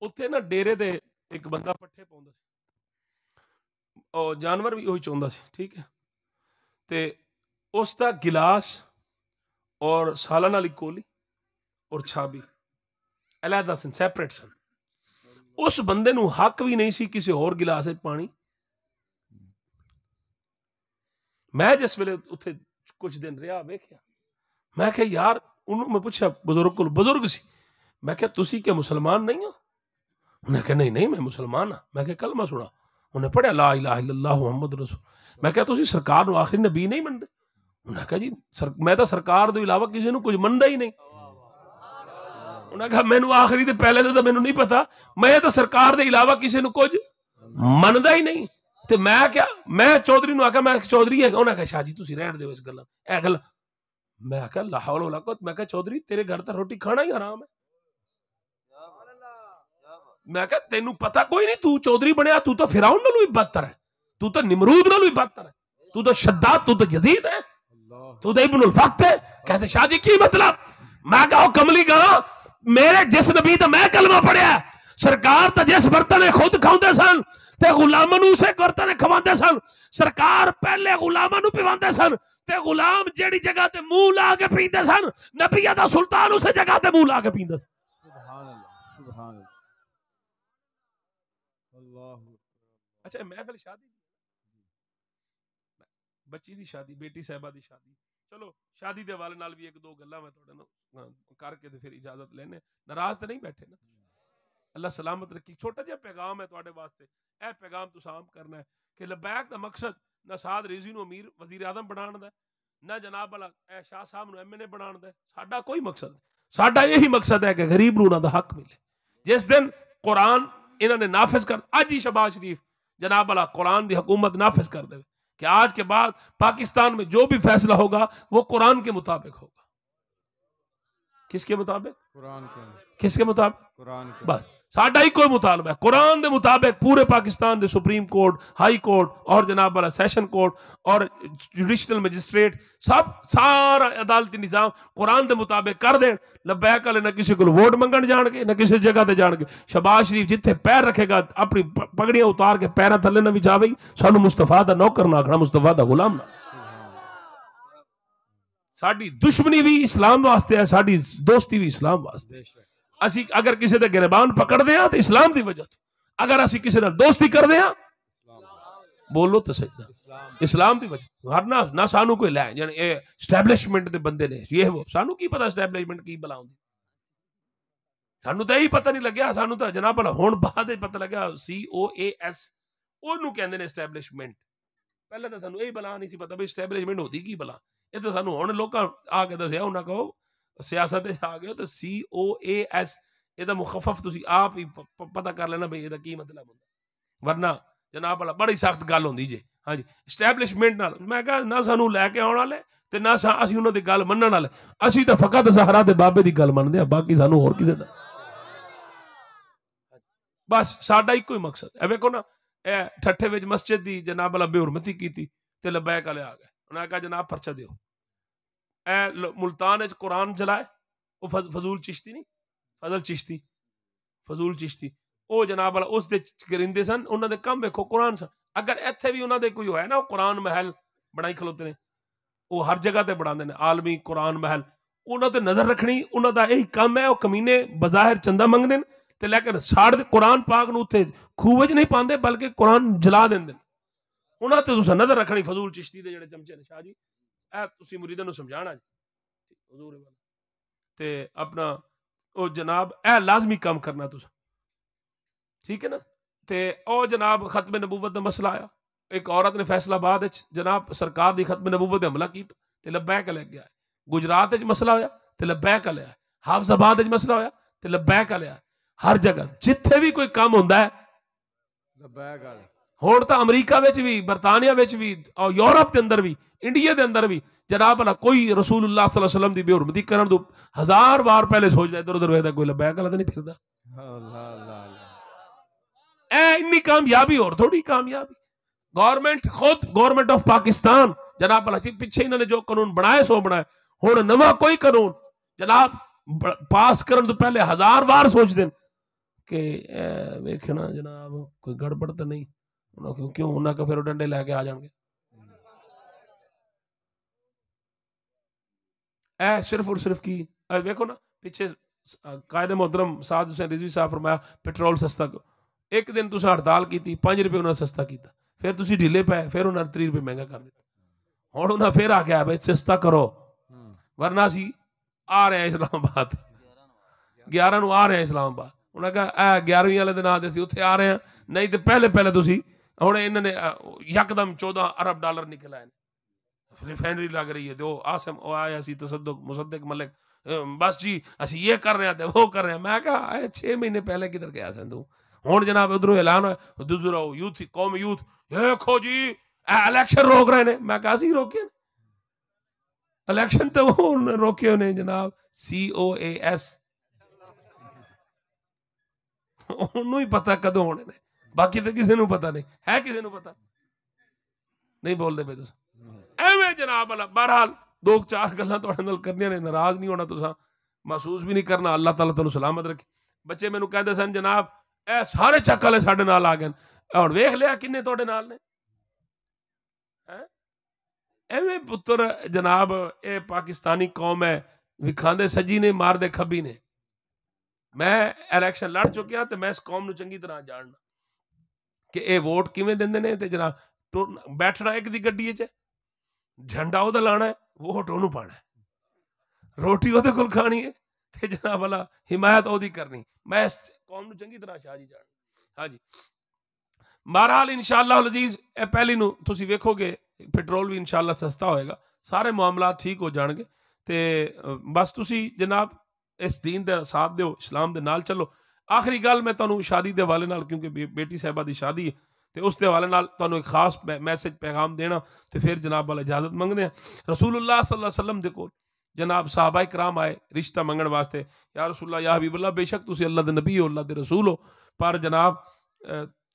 ਉੱਥੇ ਨਾ ਡੇਰੇ ਦੇ ਇੱਕ ਬੰਦਾ ਪੱਠੇ ਪਾਉਂਦਾ ਸੀ ਉਹ ਜਾਨਵਰ ਵੀ ਉਹੀ ਚੋਂਦਾ ਸੀ ਠੀਕ ਹੈ ਤੇ ਉਸ ਦਾ ਗਿਲਾਸ ਔਰ ਸਾਲਾ ਵਾਲੀ ਕੋਲੀ ਔਰ ਛਾਬੀ अलहदा सन सैपरेट सन उस बंद हक भी नहीं सी किसी होर गिलास पानी मैं जिस वे उ कुछ दिन रहा वेख्या मैं क्या यार उन्होंने मैं पूछा बुजुर्ग को बुजुर्ग से मैं क्या तुम क्या मुसलमान नहीं हो उन्हें क्या नहीं नहीं मैं मुसलमान हाँ मैं क्या मैं सुना उन्हें पढ़िया ला इला लाला मुहम्मद रसूल मैं क्या तुम सरकार आखिरी नबी नहीं मनते उन्हें क्या जी सर, मैं तो सरकार तो इलावा किसी को कुछ मनता ही नहीं उन्हें कहा मैं आखिरी पहले तो मैं नहीं पता मैं तो सरकार के इलावा किसी कुछ मनता ही नहीं तो मैं क्या मैं चौधरी आख्या मैं चौधरी है उन्हें कहा शाह जी तुम रहन दो इस गल गल मैं आख्या लाहौल वाला कुछ मैं चौधरी तेरे घर तो रोटी खाना ही आराम है मैं क्या तेन पता कोई नहीं तू चौधरी बनिया तू तो फिराउन नो भी बदतर है तू तो निमरूद नो भी बदतर है तू तो श्रद्धा तू तो जजीद है तू तो इबन उल फ है कहते शाह जी की मतलब मैं कहा कमली कहा मेरे जिस नबी तो मैं कलमा पढ़िया सरकार तो जिस बर्तन ने खुद खाते सन गुलाम बर्तन खवाते सन सरकार पहले गुलामों पिवाते सन गुलाम जी जगह मूह ला के पीते सन नबिया का सुल्तान उस जगह से ला के पीते अच्छा मैं फिर शादी बच्ची की शादी बेटी साहबा की शादी चलो शादी के हवाले भी एक दो गल्डे हाँ, करके फिर इजाजत लेने नाराज तो नहीं बैठे ना अल्लाह सलामत रखी छोटा जहा पैगाम है थोड़े वास्ते ए पैगाम तो आम करना है कि लबैक का मकसद न साध रेजी अमीर वजीर आदम बना ना जनाब वाला शाह साहब एम एन ए बना दा कोई मकसद साढ़ा यही मकसद है कि गरीब नू का हक मिले जिस दिन कुरान इन्होंने नाफिज कर अज ही शबाज शरीफ जनाब वाला कुरान की हुकूमत नाफिज कर दे कि आज के बाद पाकिस्तान में जो भी फैसला होगा वो कुरान के मुताबिक होगा किसके मुताबिक कुरान के किसके मुताबिक कुरान के बस साढ़ा ही कोई मुतालबा है कुरान के मुताबिक पूरे पाकिस्तान के सुप्रीम कोर्ट हाई कोर्ट और जनाब वाला सैशन कोर्ट और जुडिशल मजिस्ट्रेट सब सारा अदालती निजाम कुरान के मुताबिक कर दे लबैक आए ना किसी को वोट मंगन जाएंगे ना किसी जगह पर जाएंगे शबाज शरीफ जिथे पैर रखेगा अपनी पगड़ियाँ उतार के पैर थले ना भी जावेगी सू मुस्तफा का नौकर ना आखना मुस्तफा का गुलाम ना साड़ी दुश्मनी भी इस्लाम वास्ते है साड़ी दोस्ती भी इस्लाम वास्ते है ਅਸੀਂ ਅਗਰ ਕਿਸੇ ਦਾ ਗਰੇਬਾਨ ਪਕੜਦੇ ਆ ਤੇ ਇਸਲਾਮ ਦੀ ਵਜ੍ਹਾ ਤੋਂ ਅਗਰ ਅਸੀਂ ਕਿਸੇ ਨਾਲ ਦੋਸਤੀ ਕਰਦੇ ਆ ਬੋਲੋ ਤਾਂ ਸਜਦਾ ਇਸਲਾਮ ਦੀ ਵਜ੍ਹਾ ਹਰ ਨਾ ਸਾਨੂੰ ਕੋਈ ਲੈ ਜਣ ਇਹ ਸਟੈਬਲਿਸ਼ਮੈਂਟ ਦੇ ਬੰਦੇ ਨੇ ਇਹ ਉਹ ਸਾਨੂੰ ਕੀ ਪਤਾ ਸਟੈਬਲਿਸ਼ਮੈਂਟ ਕੀ ਬਲਾਉਂਦੀ ਸਾਨੂੰ ਤਾਂ ਇਹ ਪਤਾ ਨਹੀਂ ਲੱਗਿਆ ਸਾਨੂੰ ਤਾਂ ਜਨਾਬ ਹੁਣ ਬਾਅਦ ਹੀ ਪਤਾ ਲੱਗਾ ਸੀ ਓ ਏ ਐਸ ਉਹਨੂੰ ਕਹਿੰਦੇ ਨੇ ਸਟੈਬਲਿਸ਼ਮੈਂਟ ਪਹਿਲਾਂ ਤਾਂ ਸਾਨੂੰ ਇਹ ਬਲਾ ਨਹੀਂ ਸੀ ਪਤਾ ਵੀ ਸਟੈਬਲਿਸ਼ਮੈਂਟ ਹੁੰਦੀ ਕੀ ਬਲਾ ਇਹ ਤਾਂ ਸਾਨੂੰ ਹੁਣ ਲੋਕਾਂ ਆ ਕੇ ਦੱਸਿਆ ਉਹਨਾਂ ਕੋ ਸਿਆਸਤ ਤੇ ਆ ਗਏ ਤਾਂ ਸੀ ਓ ਏ ਐਸ ਇਹਦਾ ਮੁਖਫਫ ਤੁਸੀਂ ਆਪ ਹੀ ਪਤਾ ਕਰ ਲੈਣਾ ਬਈ ਇਹਦਾ ਕੀ ਮਤਲਬ ਹੁੰਦਾ ਵਰਨਾ ਜਨਾਬ ਵਾਲਾ ਬੜੀ ਸਖਤ ਗੱਲ ਹੁੰਦੀ ਜੇ ਹਾਂਜੀ ਸਟੈਬਲਿਸ਼ਮੈਂਟ ਨਾਲ ਮੈਂ ਕਹਾ ਨਾ ਸਾਨੂੰ ਲੈ ਕੇ ਆਉਣ ਵਾਲੇ ਤੇ ਨਾ ਅਸੀਂ ਉਹਨਾਂ ਦੀ ਗੱਲ ਮੰਨਣ ਵਾਲੇ ਅਸੀਂ ਤਾਂ ਫਕਤ ਜ਼ਹਰਾ ਦੇ ਬਾਬੇ ਦੀ ਗੱਲ ਮੰਨਦੇ ਆ ਬਾਕੀ ਸਾਨੂੰ ਹੋਰ ਕਿਸੇ ਦਾ ਬਸ ਸਾਡਾ ਇੱਕੋ ਹੀ ਮਕਸਦ ਐ ਵੇਖੋ ਨਾ ਇਹ ਠੱਠੇ ਵਿੱਚ ਮਸਜਿਦ ਦੀ ਜਨਾਬ ਵਾਲਾ ਬੇਹਰਮਤੀ ਕੀਤੀ ਤੇ ਲਬੈਕ ਵਾਲੇ ਆ ਗਏ ਉਹਨਾਂ ਕਹਾ ਜਨਾਬ ਪਰਚਾ ਦਿਓ ਐ ਮੁਲਤਾਨ ਵਿੱਚ ਕੁਰਾਨ ਜਲਾਏ ਉਹ ਫਜ਼ੂਲ ਚਿਸ਼ਤੀ ਨਹੀਂ ਫਜ਼ਲ ਚਿਸ਼ਤੀ ਫਜ਼ੂਲ ਚਿਸ਼ਤੀ ਉਹ ਜਨਾਬ ਵਾਲਾ ਉਸ ਦੇ ਗਰਿੰਦੇ ਸਨ ਉਹਨਾਂ ਦੇ ਕੰਮ ਵੇਖੋ ਕੁਰਾਨ ਸਨ ਅਗਰ ਇੱਥੇ ਵੀ ਉਹਨਾਂ ਦੇ ਕੋਈ ਹੋਇਆ ਨਾ ਉਹ ਕੁਰਾਨ ਮਹਿਲ ਬਣਾਈ ਖਲੋਤੇ ਨੇ ਉਹ ਹਰ ਜਗ੍ਹਾ ਤੇ ਬਣਾਉਂਦੇ ਨੇ ਆਲਮੀ ਕੁਰਾਨ ਮਹਿਲ ਉਹਨਾਂ ਤੇ ਨਜ਼ਰ ਰੱਖਣੀ ਉਹਨਾਂ ਦਾ ਇਹੀ ਕੰਮ ਹੈ ਉਹ ਕਮੀਨੇ ਬਜ਼ਾਹਿਰ ਚੰਦਾ ਮੰਗਦੇ ਨੇ ਤੇ ਲੇਕਿਨ ਸਾੜ ਕੁਰਾਨ ਪਾਕ ਨੂੰ ਉੱਥੇ ਖੂਹ 'ਚ ਨਹੀਂ ਪਾਉਂਦੇ ਬਲਕਿ ਕੁਰਾਨ ਜਲਾ ਦਿੰਦੇ ਨੇ ਉਹਨਾਂ ਤੇ ਤੁਸੀਂ ਨਜ਼ਰ ਰੱਖਣੀ ਫਜ਼ੂਲ ਚਿਸ਼ਤੀ ਦੇ ਜਿਹੜੇ ਚਮਚੇ ਨੇ ਸ਼ਾਹ ਜੀ ਇਹ ਤੁਸੀਂ ਮੁਰੀਦਾਂ ਨੂੰ ਸਮਝਾਣਾ ਜੀ ਹਜ਼ੂਰ ਵਾਲਾ ਤੇ ਆਪਣਾ ਉਹ ਜਨਾਬ ਇਹ ਲਾਜ਼ਮੀ ਕੰਮ ਕਰਨਾ ਤੁਸੀਂ ਠੀਕ ਹੈ ਨਾ ਤੇ ਉਹ ਜਨਾਬ ਖਤਮ ਨਬੂਵਤ ਦਾ ਮਸਲਾ ਆਇਆ ਇੱਕ ਔਰਤ ਨੇ ਫੈਸਲਾਬਾਦ ਵਿੱਚ ਜਨਾਬ ਸਰਕਾਰ ਦੀ ਖਤਮ ਨਬੂਵਤ ਤੇ ਹਮਲਾ ਕੀਤਾ ਤੇ ਲੱਬੈਕ ਲੈ ਗਿਆ ਗੁਜਰਾਤ ਵਿੱਚ ਮਸਲਾ ਹੋਇਆ ਤੇ ਲੱਬੈਕ ਲਿਆ ਹਾਫਜ਼ਾਬਾਦ ਵਿੱਚ ਮਸਲਾ ਹੋਇਆ ਤੇ ਲੱਬੈਕ ਲਿਆ ਹਰ ਜਗ੍ਹਾ ਜਿੱਥੇ ਵੀ ਕੋਈ ਕੰਮ ਹੁੰਦਾ ਹੈ ਲੱਬੈਕ ਵਾਲੇ हूँ तो अमरीका भी बरतानिया भी और यूरोप के अंदर भी इंडिया के अंदर भी जरा भला कोई रसूल उल्लाह सलम की बेहरमती कर हजार बार पहले सोचता इधर उधर वेखता कोई लै गलत नहीं फिर इन्नी कामयाबी और थोड़ी कामयाबी गौरमेंट खुद गौरमेंट ऑफ पाकिस्तान जनाब अलाची पिछे इन्होंने जो कानून बनाए सो बनाए हूँ नवा कोई कानून जनाब पास कर तो पहले हजार बार सोच दिन के वेखना जनाब कोई गड़बड़ तो नहीं ਉਹਨਾਂ ਕਿਉਂ ਕਿਉਂ ਉਹਨਾਂ ਕਾ ਫਿਰ ਉਹ ਡੰਡੇ ਲੈ ਕੇ ਆ ਜਾਣਗੇ ਇਹ ਸਿਰਫ ਔਰ ਸਿਰਫ ਕੀ ਵੇਖੋ ਨਾ ਪਿੱਛੇ ਕਾਇਦ ਮੁਦਰਮ ਸਾਧ ਹੁਸੈਨ ਰਿਜ਼ਵੀ ਸਾਹਿਬ ਫਰਮਾਇਆ ਪੈਟਰੋਲ ਸਸਤਾ ਕਰੋ ਇੱਕ ਦਿਨ ਤੁਸੀਂ ਹੜਤਾਲ ਕੀਤੀ 5 ਰੁਪਏ ਉਹਨਾਂ ਸਸਤਾ ਕੀਤਾ ਫਿਰ ਤੁਸੀਂ ਢਿੱਲੇ ਪਏ ਫਿਰ ਉਹਨਾਂ 30 ਰੁਪਏ ਮਹਿੰਗਾ ਕਰ ਦਿੱਤਾ ਹੁਣ ਉਹਨਾਂ ਫਿਰ ਆ ਗਿਆ ਬਈ ਸਸਤਾ ਕਰੋ ਵਰਨਾ ਸੀ ਆ ਰਿਹਾ ਇਸਲਾਮਾਬਾਦ 11 ਨੂੰ ਆ ਰਿਹਾ ਇਸਲਾਮਾਬਾਦ ਉਹਨਾਂ ਕਹਾ ਇਹ 11ਵੀਂ ਵਾਲੇ ਦੇ ਨਾਂ ਦੇ ਸੀ ਉੱਥੇ ਆ ਰਹੇ ਆ ਨਹੀਂ ਤੇ ਪਹਿਲੇ ਪਹਿਲੇ ਤੁਸੀਂ ਹੁਣ ਇਹਨਾਂ ਨੇ ਯਕਦਮ 14 ਅਰਬ ਡਾਲਰ ਨਿਕਲਾਇਆ ਆਏ ਰਿਫਾਈਨਰੀ ਲੱਗ ਰਹੀ ਹੈ ਦੋ ਆਸਮ ਉਹ ਆਇਆ ਸੀ ਤਸਦਕ ਮੁਸੱਦਕ ਮਲਕ ਬਸ ਜੀ ਅਸੀਂ ਇਹ ਕਰ ਰਹੇ ਆ ਤੇ ਉਹ ਕਰ ਰਹੇ ਮੈਂ ਕਿਹਾ 6 ਮਹੀਨੇ ਪਹਿਲੇ ਕਿਧਰ ਗਿਆ ਸੀ ਤੂੰ ਹੁਣ ਜਨਾਬ ਉਧਰੋਂ ਐਲਾਨ ਹੋਇਆ ਦੂਸਰਾ ਯੂਥ ਕੌਮ ਯੂਥ ਦੇਖੋ ਜੀ ਇਲੈਕਸ਼ਨ ਰੋਕ ਰਹੇ ਨੇ ਮੈਂ ਕਿਹਾ ਸੀ ਰੋਕੇ ਇਲੈਕਸ਼ਨ ਤੇ ਉਹ ਰੋਕੇ ਨੇ ਜਨਾਬ ਸੀ ਓ ਏ ਐਸ ਉਹਨੂੰ ਹੀ ਪਤਾ ਕਦੋਂ ਹੋਣੇ ਨੇ बाकी तो किसी पता नहीं है किसी पता नहीं बोलते पे एवं जनाब अल बहरहाल दो चार गल कर नाराज नहीं होना तुसा महसूस भी नहीं करना अल्लाह तला तेन सलामत रखी बच्चे मैं कहते सन जनाब ए सारे चक्ल साढ़े नाल आ गए हम वेख लिया किन्ने थोड़े नाल ने एवं पुत्र जनाब ए पाकिस्तानी कौम है विखाते सजी ने मारदे खबी ने मैं इलेक्शन लड़ चुकिया तो मैं इस कौम चंकी तरह जानना ਕਿ ਇਹ ਵੋਟ ਕਿਵੇਂ ਦਿੰਦੇ ਨੇ ਤੇ ਜਨਾ ਬੈਠਣਾ ਇੱਕ ਦੀ ਗੱਡੀ 'ਚ ਝੰਡਾ ਉਹਦਾ ਲਾਣਾ ਹੈ ਵੋਟ ਉਹਨੂੰ ਪਾਣਾ ਰੋਟੀ ਉਹਦੇ ਕੋਲ ਖਾਣੀ ਹੈ ਤੇ ਜਨਾਬ ਵਾਲਾ ਹਿਮਾਇਤ ਉਹਦੀ ਕਰਨੀ ਮੈਂ ਇਸ ਕੌਮ ਨੂੰ ਚੰਗੀ ਤਰ੍ਹਾਂ ਸ਼ਾਹ ਜੀ ਜਾਣ ਹਾਂਜੀ ਮਹਾਰਾਲ ਇਨਸ਼ਾਅੱਲਾ ਅਲਜੀਜ਼ ਇਹ ਪਹਿਲੀ ਨੂੰ ਤੁਸੀਂ ਵੇਖੋਗੇ ਪੈਟਰੋਲ ਵੀ ਇਨਸ਼ਾਅੱਲਾ ਸਸਤਾ ਹੋਏਗਾ ਸਾਰੇ ਮਾਮਲਾ ਠੀਕ ਹੋ ਜਾਣਗੇ ਤੇ ਬਸ ਤੁਸੀਂ ਜਨਾਬ ਇਸ دین ਦਾ ਸਾਥ ਦਿਓ ਇਸਲਾਮ ਦੇ ਨਾਲ ਚੱਲੋ आखिरी गल मैं तुम्हें शादी के हवाले क्योंकि बे बेटी साहबा की शादी है तो उसके हवाले एक खास मै मैसेज पैगाम देना तो फिर जनाब वाल इजाजत मंगते हैं रसूल उल्ला सलम के को जनाब साहबा इकराम आए रिश्ता मंगने वास्ते या रसूल या हबीब अल्लाह बेशक अल्लाह के नबी हो अल्लाह के रसूल हो पर जनाब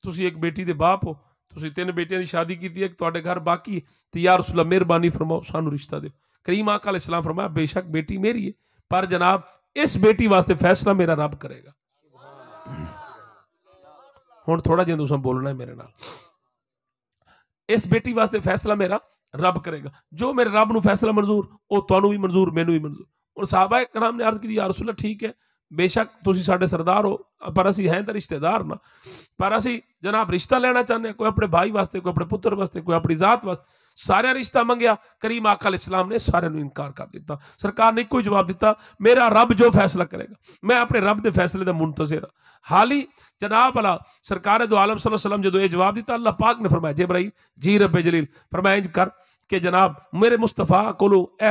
तुम एक बेटी के बाप हो तुम तीन बेटिया की शादी की एक तो घर बाकी तो या रसूल मेहरबानी फरमाओ सू रिश्ता दो करीम आकाल इस्लाम फरमाया बेशक बेटी मेरी है पर जनाब इस बेटी वास्ते फैसला मेरा रब करेगा ਹੁਣ ਥੋੜਾ ਜਿਹਾ ਤੁਸੀਂ ਬੋਲਣਾ ਹੈ ਮੇਰੇ ਨਾਲ ਇਸ ਬੇਟੀ ਵਾਸਤੇ ਫੈਸਲਾ ਮੇਰਾ ਰੱਬ ਕਰੇਗਾ ਜੋ ਮੇਰੇ ਰੱਬ ਨੂੰ ਫੈਸਲਾ ਮਨਜ਼ੂਰ ਉਹ ਤੁਹਾਨੂੰ ਵੀ ਮਨਜ਼ੂਰ ਮੈਨੂੰ ਵੀ ਮਨਜ਼ੂਰ ਹੁਣ ਸਾਹਬਾ ਇਕਰਾਮ ਨੇ ਅਰਜ਼ ਕੀਤੀ ਯਾ ਰਸੂਲ ਠੀਕ ਹੈ ਬੇਸ਼ੱਕ ਤੁਸੀਂ ਸਾਡੇ ਸਰਦਾਰ ਹੋ ਪਰ ਅਸੀਂ ਹੈ ਤਾਂ ਰਿਸ਼ਤੇਦਾਰ ਨਾ ਪਰ ਅਸੀਂ ਜਨਾਬ ਰਿਸ਼ਤਾ ਲੈਣਾ ਚਾਹੁੰਦੇ ਕੋਈ ਆਪਣੇ ਭਾਈ ਵਾਸਤੇ ਕੋਈ ਆਪਣੇ ਪੁੱਤਰ ਵਾਸਤੇ ਕੋਈ ਆਪਣੀ ਜ਼ਾਤ ਵਾਸਤੇ ਸਾਰਿਆਂ ਰਿਸ਼ਤਾ ਮੰਗਿਆ ਕਰੀਮ ਆਕਾ ਅਲੈਹਿਸਲਾਮ ਨੇ ਸਾਰਿਆਂ ਨੂੰ ਇਨਕਾਰ ਕਰ ਦਿੱਤਾ ਸਰਕਾਰ ਨੇ ਕੋਈ ਜਵਾਬ ਦਿੱਤਾ ਮੇਰਾ ਰੱਬ ਜੋ ਫੈਸਲਾ ਕਰੇਗਾ ਮੈਂ ਆਪਣੇ ਰੱਬ ਦੇ ਫੈਸਲੇ ਦਾ ਮੁੰਤਜ਼ਰ ਹਾਂ ਹਾਲੀ ਜਨਾਬ ਅਲਾ ਸਰਕਾਰ ਦੋ ਆਲਮ ਸੱਲੱਲਾਹੁ ਅਲੈਹਿ ਵਸੱਲਮ ਜਦੋਂ ਇਹ ਜਵਾਬ ਦਿੱਤਾ ਅੱਲਾਹ ਪਾਕ ਨੇ ਫਰਮਾਇਆ ਜੇ ਇਬਰਾਹੀਮ ਜੀ ਰੱਬੇ ਜਲੀਲ ਫਰਮਾਇਆ ਇੰਜ ਕਰ कि जनाब मेरे मुस्तफा को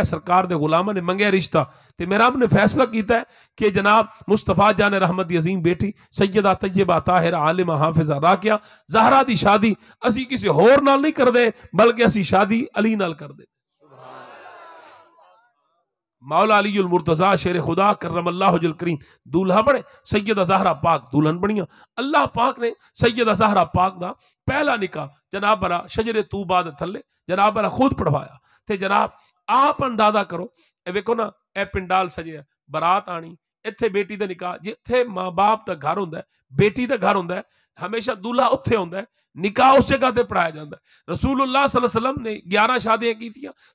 सरकार के गुलामों ने मंगे रिश्ता तो मेरा आपने फैसला किया कि जनाब मुस्तफा जान रहमद अजीम बेटी सैयद आ तयबा ताहिर आलिम हाफिज अदा क्या जहरा की शादी असी किसी होर नहीं करते बल्कि असी शादी अली न कर दे मौला अलीमरतज़ा शेर खुदा करमल्लाजुल करीम दूल्हा बने सैयद अजहरा पाक दुल्हन बनिया अल्लाह पाक ने सैयद अजहरा पाक का पहला निका जनाब बरा शजरे तू बाद थले जनाब बरा खुद पढ़वाया तो जनाब आप अंदाजा करो वेखो ना ए पिंडाल सजे बरात आनी इतने बेटी का निका जिथे माँ बाप का घर हों बेटी का घर हों हमेशा दूल्हा उत्थे होंगे निकाह उस जगह पर पढ़ाया जाता है रसूल उल्लाम ने ग्यारह शादियां की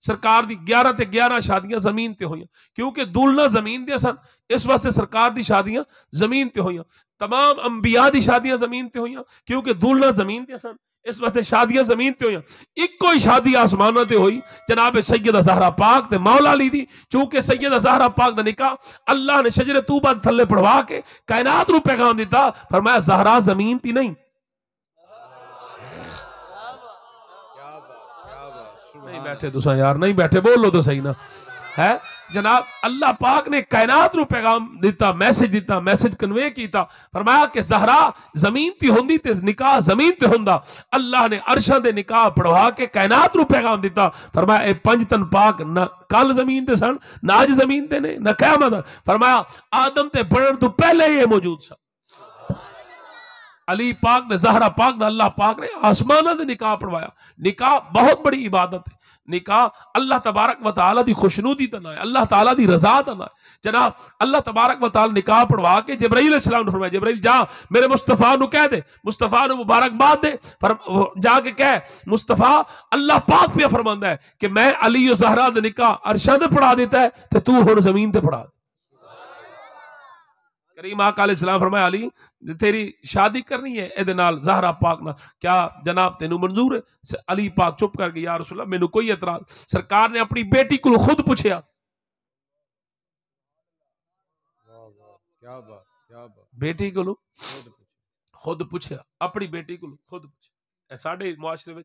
सरकार की ग्यारह से ग्यारह शादियां जमीन पर हुई क्योंकि दूल्हा जमीन दे सन इस वास्ते सरकार की शादियां जमीन पर हुई तमाम अंबिया की शादियां जमीन पर हुई क्योंकि दूल्हा जमीन पर सन इस वास्ते शादियां जमीन ते हुई इको ही शादी आसमाना ते हुई जनाब सैयद अजहरा पाक ते मौला ली दी चूंकि सैयद अजहरा पाक का निकाह अल्लाह ने शजर तूबा थले पढ़वा के कायनात नु पैगाम दिता फरमाया जहरा जमीन ती नहीं नहीं बैठे तुसा यार नहीं बैठे बोलो तो सही ना है जनाब अल्लाह पाक ने कायनात रू पैगाम दिता मैसेज दिता मैसेज कन्वे किया फरमाया कि जहरा जमीन ती होंदी ते निकाह जमीन ते होंदा अल्लाह ने अरशा दे निकाह पढ़वा के कायनात रू पैगाम दिता फरमाया ए पंज तन पाक न कल जमीन ते सन ना अज जमीन ते ने न कयामत फरमाया आदम ते बनन तो पहले ही मौजूद सन अली पाक ने जहरा पाक ने अल्लाह पाक ने आसमाना ने निकाह पढ़वाया निकाह बहुत बड़ी इबादत है निकाह अल्लाह तबारक व ताली खुशनुदी तना है अल्लाह ताला की रजा है जनाब अल्लाह तबारक व निकाह पढ़वा के जबरील इस्लाम ने फरमाया जबरील जा मेरे मुस्तफ़ा नु कह दे मुस्तफ़ा नु मुबारकबाद दे पर जाके कह मुस्तफ़ा अल्लाह पाक पे फरमांदा है कि मैं अली और जहरा ने निकाह अरशद ने पढ़ा देता है तो तू हम जमीन पर पढ़ा करीम आका सलाम फरमाया अली तेरी शादी करनी है ए जहरा पाक ना क्या जनाब तेन मंजूर है अली पाक चुप कर गई यार रसुल्ला मैनू कोई एतराज सरकार ने अपनी बेटी को खुद पूछया बेटी को खुद पूछया अपनी बेटी को खुद पूछया साढ़े मुआशरे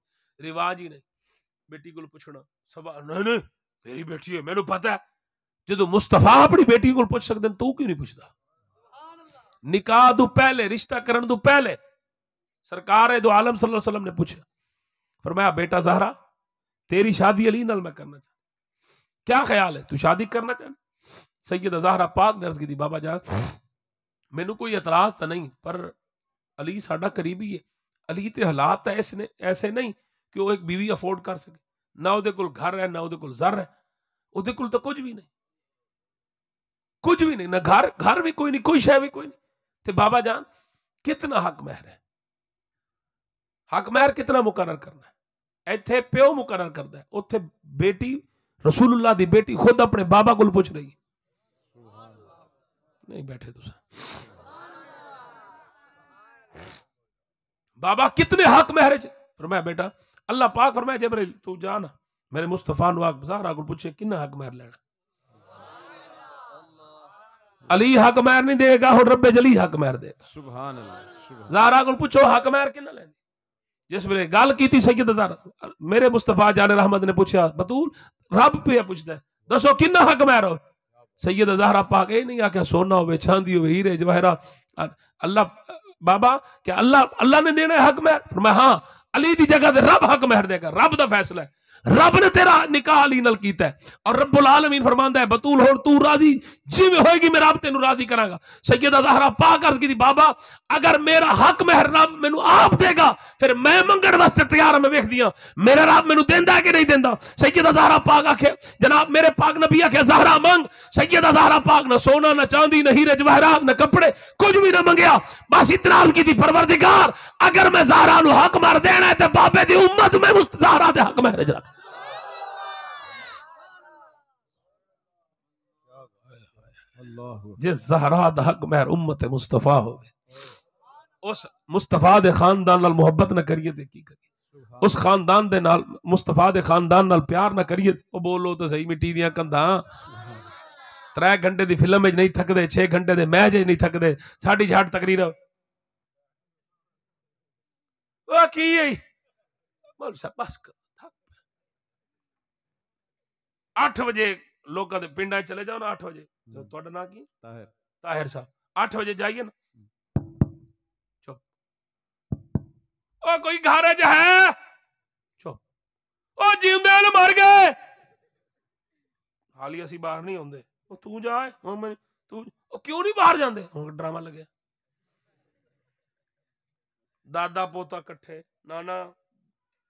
रिवाज ही नहीं बेटी को पूछना सवाल नहीं नहीं मेरी बेटी है पता है जो मुस्तफा अपनी बेटी को पूछ सकते तू क्यों नहीं पूछता निकाह दू पहले रिश्ता करण दू पहले सरकार है जो आलम सल्लल्लाहु अलैहि वसल्लम ने पूछा पर मैं बेटा जहरा तेरी शादी अली नल में करना चाह क्या ख्याल है तू शादी करना चाह सैयद जहरा पाक ने अर्ज की थी बाबा जान मैनू कोई एतराज तो नहीं पर अली साडा करीबी है अली तो हालात ऐसे ऐसे नहीं कि वह एक बीवी अफोर्ड कर सके ना वो को घर है ना वो जर है वो तो कुछ भी नहीं कुछ भी नहीं ना घर घर भी कोई नहीं कोई शह भी कोई नहीं थे बाबा जान कितना हक महर है हक महर कितना मुकर करना है इतने प्यो मुकर करना है उत्थे बेटी रसूलुल्लाह दी बेटी खुद अपने बाबा को पूछ रही नहीं बैठे तुस बाबा कितने हक महर फरमाया बेटा अल्लाह पाक फरमाया जबरे तू जा ना मेरे मुस्तफा नाक सारा को पूछे किन्ना हक महर लेना अली हक मैर नहीं देगा और रबे जली हक मैर देगा जारा को पूछो हक मैर कि ना जिस वे गल की सही दर मेरे मुस्तफा जान रहमद ने पूछा बतूल रब पे पूछता है दसो कि हक मैर हो सैयद अजहरा पा के नहीं आख्या सोना हो चांदी हो हीरे जवाहरा अल्लाह बाबा क्या अल्लाह अल्लाह ने देना है हक मैर मैं हां अली की जगह रब हक मैर देगा रब का फैसला है रब ने तेरा निकाह अली नल कीता है और रब्बुल आलमीन फरमांदा है बतूल हो तू राजी जिवें होएगी मैं रब तेनु राजी करांगा सैयद अजहरा पाक अर्ज की बाबा अगर मेरा हक मेहर रब मेनू आप देगा फिर मैं मंगण वास्ते तैयार हां मैं वेखदियां मेरा रब मेनू देंदा है कि नहीं देंदा सैयद अजहरा पाक आखे जनाब मेरे पाक नबी आखे जहरा मंग सैयद अजहरा पाक ना सोना ना चांदी ना हीरे जवाहरात ना कपड़े कुछ भी ना मंगया बस इतना अर्ज की परवरदिगार अगर मैं जहरा नु हक मार देना है तो बाबे दी उम्मत मैं उस जहरा दे हक महरज रख जिस जहरा दक महर उम्मत मुस्तफ़ा हो उस मुस्तफ़ा दे खानदान नाल मोहब्बत ना करिए ते करिए उस खानदान दे नाल मुस्तफ़ा दे खानदान नाल प्यार ना करिए ओ बोलो तो सही मिट्टी दियां कंधा त्रै घंटे दी फिल्म में नहीं थकदे छे घंटे दे मैच में नहीं थकदे साढ़ी झाट तकरीर ओ की है मौल सब बस कर आठ बजे लोग का दे पिंडा चले जाओ ना आठ बजे ਤੁਹਾਡਾ ਨਾਂ ਕੀ ਤਾਹਿਰ ਤਾਹਿਰ ਸਾਹਿਬ 8 ਵਜੇ ਜਾਈਏ ਨਾ ਚੁੱਪ ਉਹ ਕੋਈ ਘਰ ਚ ਹੈ ਚੁੱਪ ਉਹ ਜਿਉਂਦੇ ਨੇ ਮਰ ਗਏ ਹਾਲੀ ਅਸੀਂ ਬਾਹਰ ਨਹੀਂ ਆਉਂਦੇ ਉਹ ਤੂੰ ਜਾ ਹੁਣ ਮੈਂ ਤੂੰ ਉਹ ਕਿਉਂ ਨਹੀਂ ਬਾਹਰ ਜਾਂਦੇ ਹੁਣ ਡਰਾਮਾ ਲੱਗਿਆ ਦਾਦਾ ਪੋਤਾ ਇਕੱਠੇ ਨਾਨਾ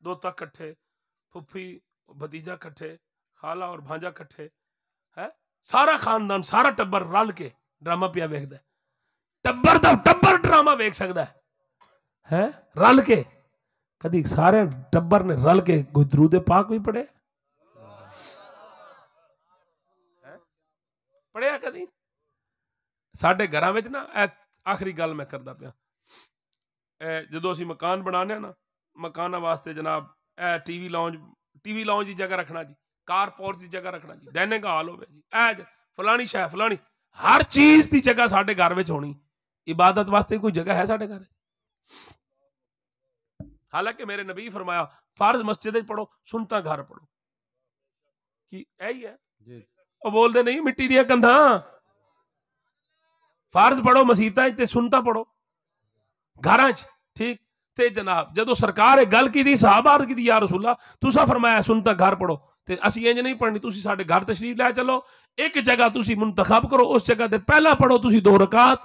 ਦੋਤਾ ਇਕੱਠੇ फुफी भतीजा इकट्ठे खाला और भांजा इकट्ठे है ਸਾਰਾ ਖਾਨਦਾਨ ਸਾਰਾ ਟੱਬਰ ਰਲ ਕੇ ਡਰਾਮਾ ਪਿਆ ਵੇਖਦਾ ਟੱਬਰ ਦਾ ਟੱਬਰ ਡਰਾਮਾ ਵੇਖ ਸਕਦਾ ਹੈ ਹੈ ਰਲ ਕੇ ਕਦੀ ਸਾਰੇ ਟੱਬਰ ਨੇ ਰਲ ਕੇ ਕੋਈ ਦਰੂਦ ਪਾਕ ਵੀ ਪੜਿਆ ਪੜਿਆ ਕਦੀ ਸਾਡੇ ਘਰਾਂ ਵਿੱਚ ਨਾ ਇਹ ਆਖਰੀ ਗੱਲ ਮੈਂ ਕਰਦਾ ਪਿਆ ਇਹ ਜਦੋਂ ਅਸੀਂ ਮਕਾਨ ਬਣਾਉਂਦੇ ਆ ਨਾ ਮਕਾਨਾਂ ਵਾਸਤੇ ਜਨਾਬ ਇਹ ਟੀਵੀ ਲੌਂਜ ਟੀਵੀ ਲੌਂਜ ਦੀ ਜਗ੍ਹਾ ਰੱਖਣਾ ਜੀ ਕਾਰਪੋਰਟ ਦੀ ਜਗ੍ਹਾ ਰੱਖਣਾ ਜੀ ਡੈਨਿੰਗ ਹਾਲ ਹੋਵੇ ਜੀ ਐ ਫਲਾਣੀ ਸ਼ੈ ਫਲਾਣੀ ਹਰ ਚੀਜ਼ ਦੀ ਜਗ੍ਹਾ ਸਾਡੇ ਘਰ ਵਿੱਚ ਹੋਣੀ ਇਬਾਦਤ ਵਾਸਤੇ ਕੋਈ ਜਗ੍ਹਾ ਹੈ ਸਾਡੇ ਘਰ ਹਾਲਾਂਕਿ ਮੇਰੇ ਨਬੀ ਫਰਮਾਇਆ ਫਰਜ਼ ਮਸਜਿਦ ਵਿੱਚ ਪੜੋ ਸੁਨਤਾ ਘਰ ਪੜੋ ਕੀ ਇਹ ਹੀ ਹੈ ਜੀ ਉਹ ਬੋਲਦੇ ਨਹੀਂ ਮਿੱਟੀ ਦੀਆਂ ਕੰਧਾਂ ਫਰਜ਼ ਪੜੋ ਮਸੀਤਾਂ ਤੇ ਸੁਨਤਾ ਪੜੋ ਘਰਾਂ 'ਚ ਠੀਕ ਤੇ ਜਨਾਬ ਜਦੋਂ ਸਰਕਾਰ ਇਹ ਗੱਲ ਕੀਤੀ ਸਹਾਬਾ ਕੀਤੀ ਯਾ ਰਸੂਲਾ ਤੁਸੀਂ ਫਰਮਾਇਆ ਸੁਨਤਾ ਘਰ ਪੜੋ ਤੇ ਅਸੀਂ ਇੰਜ ਨਹੀਂ ਪੜਨੀ ਤੁਸੀਂ ਸਾਡੇ ਘਰ ਤਸ਼ਰੀਫ ਲੈ ਚੱਲੋ ਇੱਕ ਜਗ੍ਹਾ ਤੁਸੀਂ ਮੁੰਤਖਬ ਕਰੋ ਉਸ ਜਗ੍ਹਾ ਤੇ ਪਹਿਲਾਂ ਪੜੋ ਤੁਸੀਂ ਦੋ ਰਕਾਤ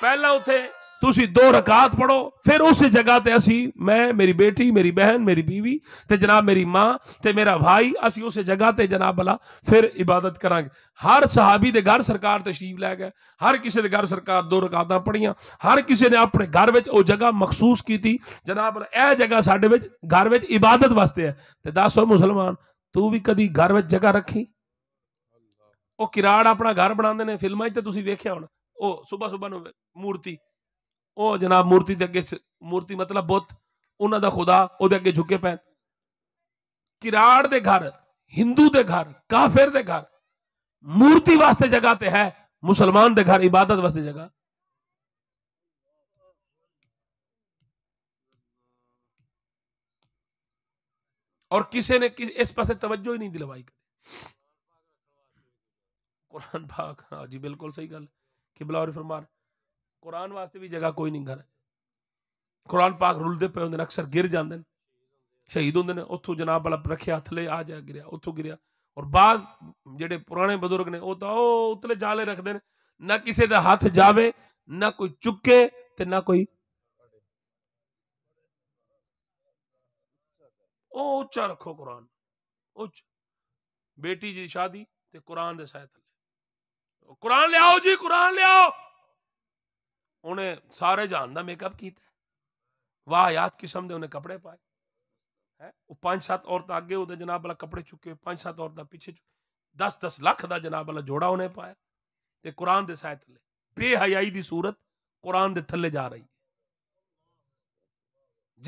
ਪਹਿਲਾਂ ਉਥੇ ਤੁਸੀਂ ਦੋ ਰਕਾਤ ਪੜੋ ਫਿਰ ਉਸ ਜਗ੍ਹਾ ਤੇ ਅਸੀਂ ਮੈਂ ਮੇਰੀ ਬੇਟੀ ਮੇਰੀ ਬਹਿਨ ਮੇਰੀ بیوی ਤੇ ਜਨਾਬ ਮੇਰੀ ਮਾਂ ਤੇ ਮੇਰਾ ਭਾਈ ਅਸੀਂ ਉਸ ਜਗ੍ਹਾ ਤੇ ਜਨਾਬ ਬਲਾ ਫਿਰ ਇਬਾਦਤ ਕਰਾਂਗੇ ਹਰ ਸਹਾਬੀ ਦੇ ਘਰ ਸਰਕਾਰ ਤਸ਼ਰੀਫ ਲੈ ਗਏ ਹਰ ਕਿਸੇ ਦੇ ਘਰ ਸਰਕਾਰ ਦੋ ਰਕਾਤਾਂ ਪੜੀਆਂ ਹਰ ਕਿਸੇ ਨੇ ਆਪਣੇ ਘਰ ਵਿੱਚ ਉਹ ਜਗ੍ਹਾ ਮਖਸੂਸ ਕੀਤੀ ਜਨਾਬ ਇਹ ਜਗ੍ਹਾ ਸਾਡੇ ਵਿੱਚ ਘਰ ਵਿੱਚ ਇਬਾਦਤ ਵਾਸਤੇ ਹੈ ਤੇ ਦੱਸੋ ਮੁਸਲਮਾਨ ਤੂੰ ਵੀ ਕਦੀ ਘਰ ਵਿੱਚ ਜਗ੍ਹਾ ਰੱਖੀ ਉਹ ਕਿਰਾੜ ਆਪਣਾ ਘਰ ਬਣਾਉਂਦੇ ਨੇ ਫਿਲਮਾਂ 'ਚ ਤੇ ਤੁਸੀਂ ਵੇਖਿਆ ਹੋਣਾ ਉਹ ਸਵੇਰ ਸਵੇਰ ਨੂੰ ਮੂਰਤੀ ਉਹ जनाब मूर्ति ਦੇ ਅੱਗੇ ਮੂਰਤੀ ਮਤਲਬ ਬੁੱਤ ਉਹਨਾਂ ਦਾ ਖੁਦਾ ਉਹਦੇ ਅੱਗੇ ਝੁਕੇ किराड़ दे घर हिंदू दे घर काफिर दे घर मूर्ति वास्ते जगह ते है मुसलमान दे घर इबादत वास्ते जगह और किसी ने किस इस पास तवज्जो ही नहीं दिलवाई कुरान पाक हाँ जी बिल्कुल सही गल कि और फरमान ਕੁਰਾਨ ਵਾਸਤੇ ਵੀ ਜਗ੍ਹਾ ਕੋਈ ਨਹੀਂ ਘਰ ਕੁਰਾਨ ਪਾਕ ਰੁਲਦੇ ਪਏ ਹੁੰਦੇ ਨੇ ਅਕਸਰ ਗਿਰ ਜਾਂਦੇ ਨੇ ਸ਼ਹੀਦ ਹੁੰਦੇ ਨੇ ਉੱਥੋਂ ਜਨਾਬ ਵਾਲਾ ਰੱਖਿਆ ਥਲੇ ਆ ਜਾ ਗਿਰਿਆ ਉੱਥੋਂ ਗਿਰਿਆ ਔਰ ਬਾਜ਼ ਜਿਹੜੇ ਪੁਰਾਣੇ ਬਜ਼ੁਰਗ ਨੇ ਉਹ ਤਾਂ ਉਹ ਉਤਲੇ ਜਾਲੇ ਰੱਖਦੇ ਨੇ ਨਾ ਕਿਸੇ ਦਾ ਹੱਥ ਜਾਵੇ ਨਾ ਕੋਈ ਚੁੱਕੇ ਤੇ ਨਾ ਕੋਈ ਉਹ ਉੱਚਾ ਰੱਖੋ ਕੁਰਾਨ ਉੱਚ बेटी जी शादी ते कुरान दे साए थले कुरान ले आओ जी कुरान ले आओ उन्हें सारे जान का मेकअप किया वाह याद किस्म के उन्हें कपड़े पाए है पांच सात औरत अगे उ जनाब वाला कपड़े चुके पांच सात औरत पिछे चुके दस दस लख का जनाब वाला जोड़ा उन्हें पाया तो कुरान के साय थले बेहयाई की सूरत कुरान के थले जा रही है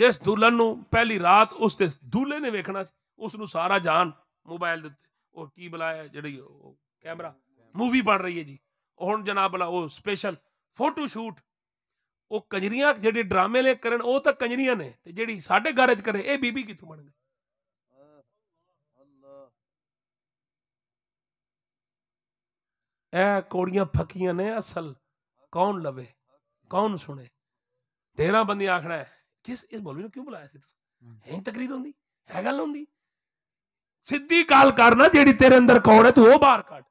जिस दुल्हन पहली रात उस दूल्हे ने वेखना उसनों सारा जान मोबाइल दते और की बुलाया जी कैमरा मूवी बन रही है जी हूँ जनाब वाला वो स्पेशल फोटोशूट ਉਹ ਕੰਜਰੀਆਂ ਜਿਹੜੇ ਡਰਾਮੇ ਲੈ ਕਰਨ ਉਹ ਤਾਂ ਕੰਜਰੀਆਂ ਨੇ ਤੇ ਜਿਹੜੀ ਸਾਡੇ ਘਰ 'ਚ ਕਰੇ ਇਹ ਬੀਬੀ ਕਿੱਥੋਂ ਬਣ ਗਈ ਇਹ ਕੋੜੀਆਂ ਫੱਕੀਆਂ ਨੇ ਅਸਲ ਕੌਣ ਲਵੇ ਕੌਣ ਸੁਣੇ ਡੇਰਾ ਬੰਦੀ ਆਖਣਾ ਹੈ ਕਿਸ ਇਸ ਬੋਲਵੀ ਨੂੰ ਕਿਉਂ ਬੁਲਾਇਆ ਸੀ ਤੁਸੀਂ ਹੈ ਤਕਰੀਰ ਹੁੰਦੀ ਹੈ ਗੱਲ ਹੁੰਦੀ ਸਿੱਧੀ ਗੱਲ ਕਰਨਾ ਜਿਹੜੀ ਤੇਰੇ ਅੰਦਰ ਕੌੜ ਹੈ ਤੂੰ ਉਹ ਬਾਹਰ ਕੱਢ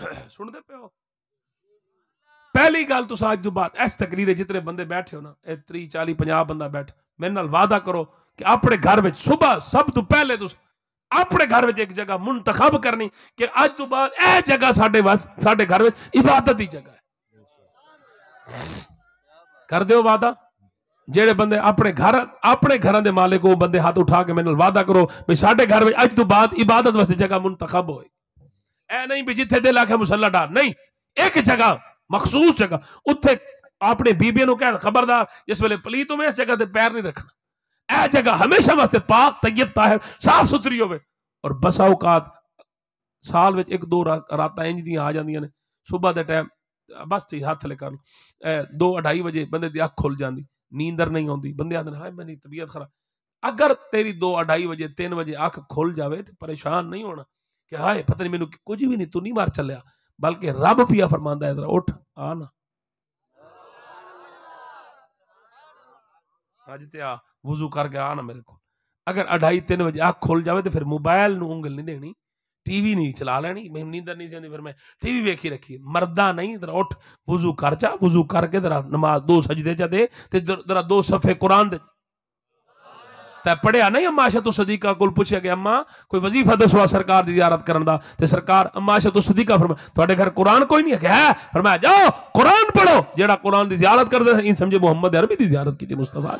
सुनते पे हो पहली गल तुस अज तो बाद इस तकरीर जितने बंद बैठे हो ना ए त्री चाली पंजा बंदा बैठ मेरे नाल वादा करो कि अपने घर में सुबह सब तो पहले तुम अपने घर में एक जगह मुंतखब करनी कि अज तो बाद जगह साढ़े घर में इबादत ही जगह है कर दो वादा जेड़े ਬੰਦੇ अपने घर अपने घर ਦੇ ਮਾਲਕ ਉਹ ਬੰਦੇ ਹੱਥ ਉਠਾ ਕੇ ਮੈਨੂੰ ਵਾਅਦਾ ਕਰੋ ਵੀ ਸਾਡੇ ਘਰ ਵਿੱਚ ਅੱਜ ਤੋਂ ਬਾਅਦ ਇਬਾਦਤ ਵਾਸਤੇ ਜਗ੍ਹਾ ਮੁੰਤਖਬ ਹੋਏ ਐ ਨਹੀਂ ਵੀ ਜਿੱਥੇ ਲਾ ਕੇ ਮੁਸੱਲਾ ਡਾ ਨਹੀਂ ਇੱਕ ਜਗ੍ਹਾ ਮਖਸੂਸ ਜਗ੍ਹਾ ਉੱਥੇ ਆਪਣੇ ਬੀਬੀ ਨੂੰ ਕਹਿਣ ਖਬਰਦਾਰ ਜਿਸ ਵੇਲੇ ਪਲੀਤ ਹੋਵੇ ਇਸ ਜਗ੍ਹਾ ਤੇ ਪੈਰ ਨਹੀਂ ਰੱਖਣਾ ਇਹ ਜਗ੍ਹਾ ਹਮੇਸ਼ਾ ਵਾਸਤੇ ਪਾਕ ਤੈਯਬ ਤਾਹਿਰ ਸਾਫ ਸੁਥਰੀ ਹੋਵੇ ਔਰ ਬਸਾ ਔਕਾਤ ਸਾਲ ਵਿੱਚ ਇੱਕ ਦੋ ਰਾਤਾਂ ਇੰਜ ਦੀਆਂ ਆ ਜਾਂਦੀਆਂ ਨੇ ਸਵੇਰ ਦੇ ਟਾਈਮ ਬਸ ਤੇ ਹੱਥ ਲੈ ਕਰ 2 2:30 ਵਜੇ ਬੰਦੇ ਦੀ ਅੱਖ ਖੁੱਲ ਜਾਂਦੀ ਨੀਂਦਰ ਨਹੀਂ ਆਉਂਦੀ ਬੰਦੇ ਆਦਨ ਹਾਏ ਮੇਰੀ ਤਬੀਅਤ ਖਰਾਬ ਅਗਰ ਤੇਰੀ 2:30 ਵਜੇ 3 ਵਜੇ ਅੱਖ ਖੁੱਲ ਜਾਵੇ ਤੇ ਪਰੇਸ਼ਾਨ ਨਹੀਂ ਹੋਣਾ कि हाय पता नहीं मैनू कुछ भी नहीं तू नहीं मार चलिया बल्कि रब पिया फरमा इधर उठ आ ना अज ते आ वजू कर गया आ ना मेरे को अगर अढ़ाई तीन बजे आ खुल जाए तो फिर मोबाइल उंगल नहीं देनी टीवी नहीं चला लैनी मैं नींद नहीं चाहती फिर मैं टीवी वेखी रखी मरदा नहीं तरह उठ वजू कर जा वजू करके तरह नमाज दो सजदे चा दे दरा दो सफे कुरान दे तो पढ़िया नहीं अम्मा अशतु सदीका को पुछया गया अम्मा कोई वजीफा दसवा सरकार की जियारत कर सरकार अम्मा अशतु सदीका फरमा तो घर कुरान कोई नहीं है फरमा जाओ कुरान पढ़ो जरा कुरान की जियारत करते हैं समझे मुहम्मद अरबी की जियारत की मुस्तफा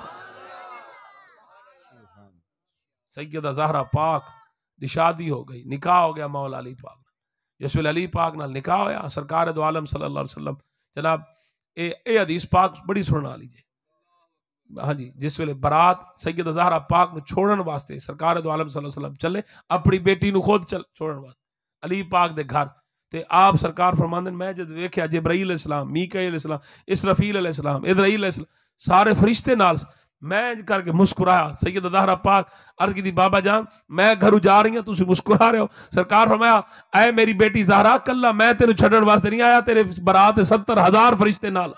सैयद अजहरा पाक निशादी हो गई निकाह हो गया मौल अली पाक जिस वे अली पाक न निकाह होया सरकार दो सल्लाम जनाब ए, ए पाक बड़ी सुनना लीजिए हाँ जी जिस वे बरात सैयद अजहरा पाक छोड़न वास्ते सरकार दो सलम चले अपनी बेटी खुद चल छोड़न वास्ते अली पाक दे घर ते आप सरकार फरमाते मैं जब वेख्या जबराईल इस्लाम मीकाईल इस्लाम इसरफील अल इस्लाम इदराईल इस्लाम सारे फरिश्ते मैं करके मुस्कुराया सैयद अजहरा पाक अर्ज की बाबा जान मैं घर जा रही हूँ तुम मुस्कुरा रहे हो सरकार फरमाया ए मेरी बेटी जहरा कला मैं तेन छ्डन वास्ते नहीं आया तेरे बरात सत्तर हजार फरिश्ते नाल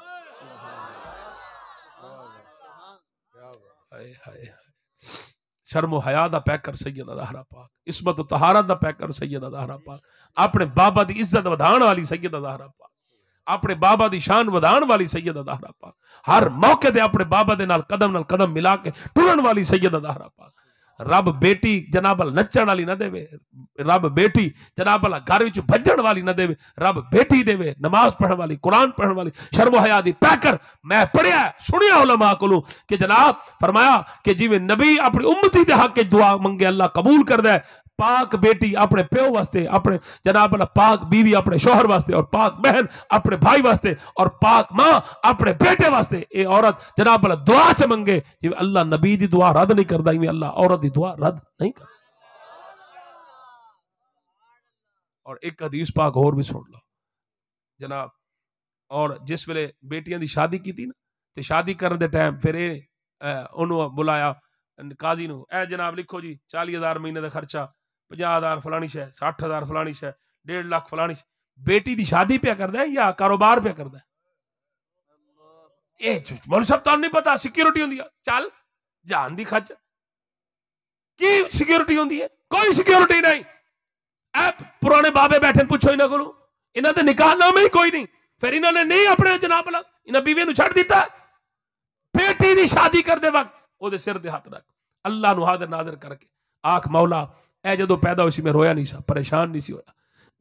शर्मो हया का पैकर सैयद अदाहरा पा इसमत तहारा का पैकर सैयद अदाहरा पाक अपने बाबा की इज्जत वधाण वाली सैयद अदाहरा पाक अपने बाबा की शान वधाण वाली सैयद अदाहरा पाक हर मौके से अपने बाबा के कदम न कदम मिला के टुरन वाली सैयद अदाहरा पा ਰੱਬ ਬੇਟੀ ਜਨਾਬ ਨੱਚਣ ਵਾਲੀ ਨਾ ਦੇਵੇ ਰੱਬ ਬੇਟੀ ਜਨਾਬ ਘਰ ਵਿੱਚ ਭੱਜਣ ਵਾਲੀ ਨਾ ਦੇਵੇ ਰੱਬ ਬੇਟੀ ਦੇਵੇ ਨਮਾਜ਼ ਪੜ੍ਹਨ ਵਾਲੀ ਕੁਰਾਨ ਪੜ੍ਹਨ ਵਾਲੀ ਸ਼ਰਮ ਹਯਾ ਦੀ ਪੈਕਰ ਮੈਂ ਪੜਿਆ ਸੁਣਿਆ ਉਲਮਾ ਕੋਲੋਂ ਕਿ ਜਨਾਬ ਫਰਮਾਇਆ ਕਿ ਜਿਵੇਂ ਨਬੀ ਆਪਣੀ ਉਮਤੀ ਦੇ ਹੱਕ ਵਿੱਚ ਦੁਆ ਮੰਗੇ ਅੱਲਾ ਕਬੂਲ ਕਰਦਾ ਹੈ पाक बेटी अपने प्यो वास्ते अपने जनाब पाक बीवी अपने शोहर वास्ते और पाक बहन अपने भाई वास्ते और पाक मां अपने बेटे वास्ते ये औरत जनाब दुआ च मंगे जिवें अल्लाह नबी दी दुआ रद्द नहीं करता इवें अल्लाह औरत दी दुआ रद्द नहीं करदा और एक हदीस पाक और भी सुन लो जनाब और जिस वे बेटिया की शादी की थी ना तो शादी करने के टाइम फिर उन्होंने बुलाया काजी नु ए जनाब लिखो जी चाली हज़ार महीने का खर्चा पाँ हज़ार फलानी शह सठ हज़ार फलानी शह डेढ़ लाख फलानी शह बेटी की शादी पे कर दें या कारोबार पे कर दें मनु सब तुम नहीं पता सिक्योरिटी होंगी चल जान दी खच की सिक्योरिटी होंगी है कोई सिक्योरिटी नहीं ऐप पुराने बाबे बैठे पुछो इन्हों को इन्हों के निकालना में ही कोई नहीं फिर इन्होंने नहीं अपने जनाब लग इन्हें बीवे छड़ दिता बेटी की शादी करते वक्त वो सिर के हाथ रख अल्लाह नाजर नाजर करके आख मौला यह जो पैदा हुई मैं रोया नहीं सा परेशान नहीं सी होया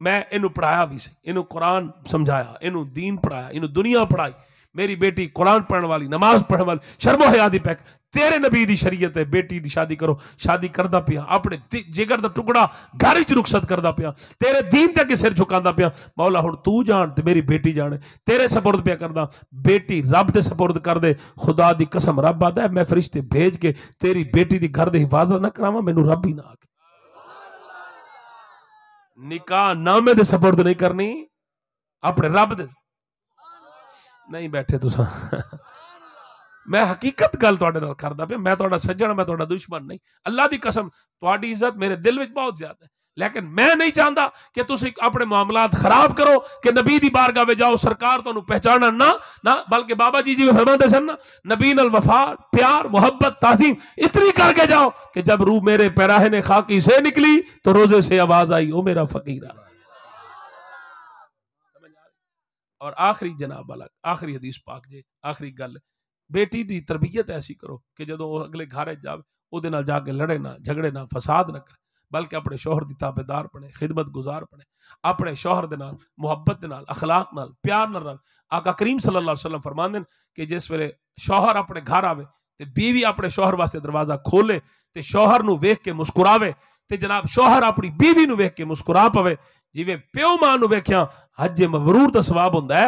मैं इनू पढ़ाया भी सही इनू कुरान समझाया इनू दीन पढ़ाया इनू दुनिया पढ़ाई मेरी बेटी कुरान पढ़ने वाली नमाज पढ़ने वाली शर्मो हया दी पैक तेरे नबी की शरीयत है बेटी की शादी करो शादी करता पिया अपने जिगर का टुकड़ा घर च रुखसत करता पिया तेरे दीन तक सिर झुका पिया मौला हूँ तू जान तो मेरी बेटी जाने तेरे सपुरद पिया करना बेटी रब के सपुरद कर दे खुदा की कसम रब आता है मैं फिर इश्ते भेज के तेरी बेटी की घर की हिफाजत ना करावा मैनू रब ही ना आके ਨਿਕਾਹ ਨਾਮੇ ਦੇ ਸਪਰਦ ਨਹੀਂ ਕਰਨੀ ਆਪਣੇ ਰੱਬ ਦੇ ਨਹੀਂ ਬੈਠੇ ਤੁਸੀਂ ਮੈਂ ਹਕੀਕਤ ਗੱਲ ਤੁਹਾਡੇ ਨਾਲ ਕਰਦਾ ਪਿਆ ਮੈਂ ਤੁਹਾਡਾ ਸੱਜਣ ਮੈਂ ਤੁਹਾਡਾ ਦੁਸ਼ਮਣ ਨਹੀਂ ਅੱਲਾ ਦੀ ਕਸਮ ਤੁਹਾਡੀ ਇੱਜ਼ਤ ਮੇਰੇ ਦਿਲ ਵਿੱਚ ਬਹੁਤ ਜ਼ਿਆਦਾ ਹੈ लेकिन मैं नहीं चाहता कि तुम अपने मामलात खराब करो कि नबी की बारगाह में जाओ सरकार तो पहचान ना ना बल्कि बाबा जी जी फरमाते सर ना नबी नल वफा प्यार मुहब्बत ताजीम इतनी करके जाओ कि जब रू मेरे पैराहे ने खाकी से निकली तो रोजे से आवाज आई ओ मेरा फकीरा और आखिरी जनाब वाला आखिरी हदीस पाक जे आखिरी गल बेटी की तरबीयत ऐसी करो कि जो अगले घर जाए जाके लड़े ना झगड़े ना फसाद ना करे बल्कि अपने शोहर की ताबेदार बने खिदमत गुजार बने अपने शोहर के नहब्बत अखलाक न प्यार आका करीम सलम फरमाते हैं कि जिस वे शोहर अपने घर आवे तो बीवी अपने शोहर वास्ते दरवाजा खोले तो शोहर वेख के मुस्कुरावे तो जनाब शोहर अपनी बीवी को वेख के मुस्कुरा पवे जिमें प्यो मां को वेख्या हज मबरूर का स्वाब हों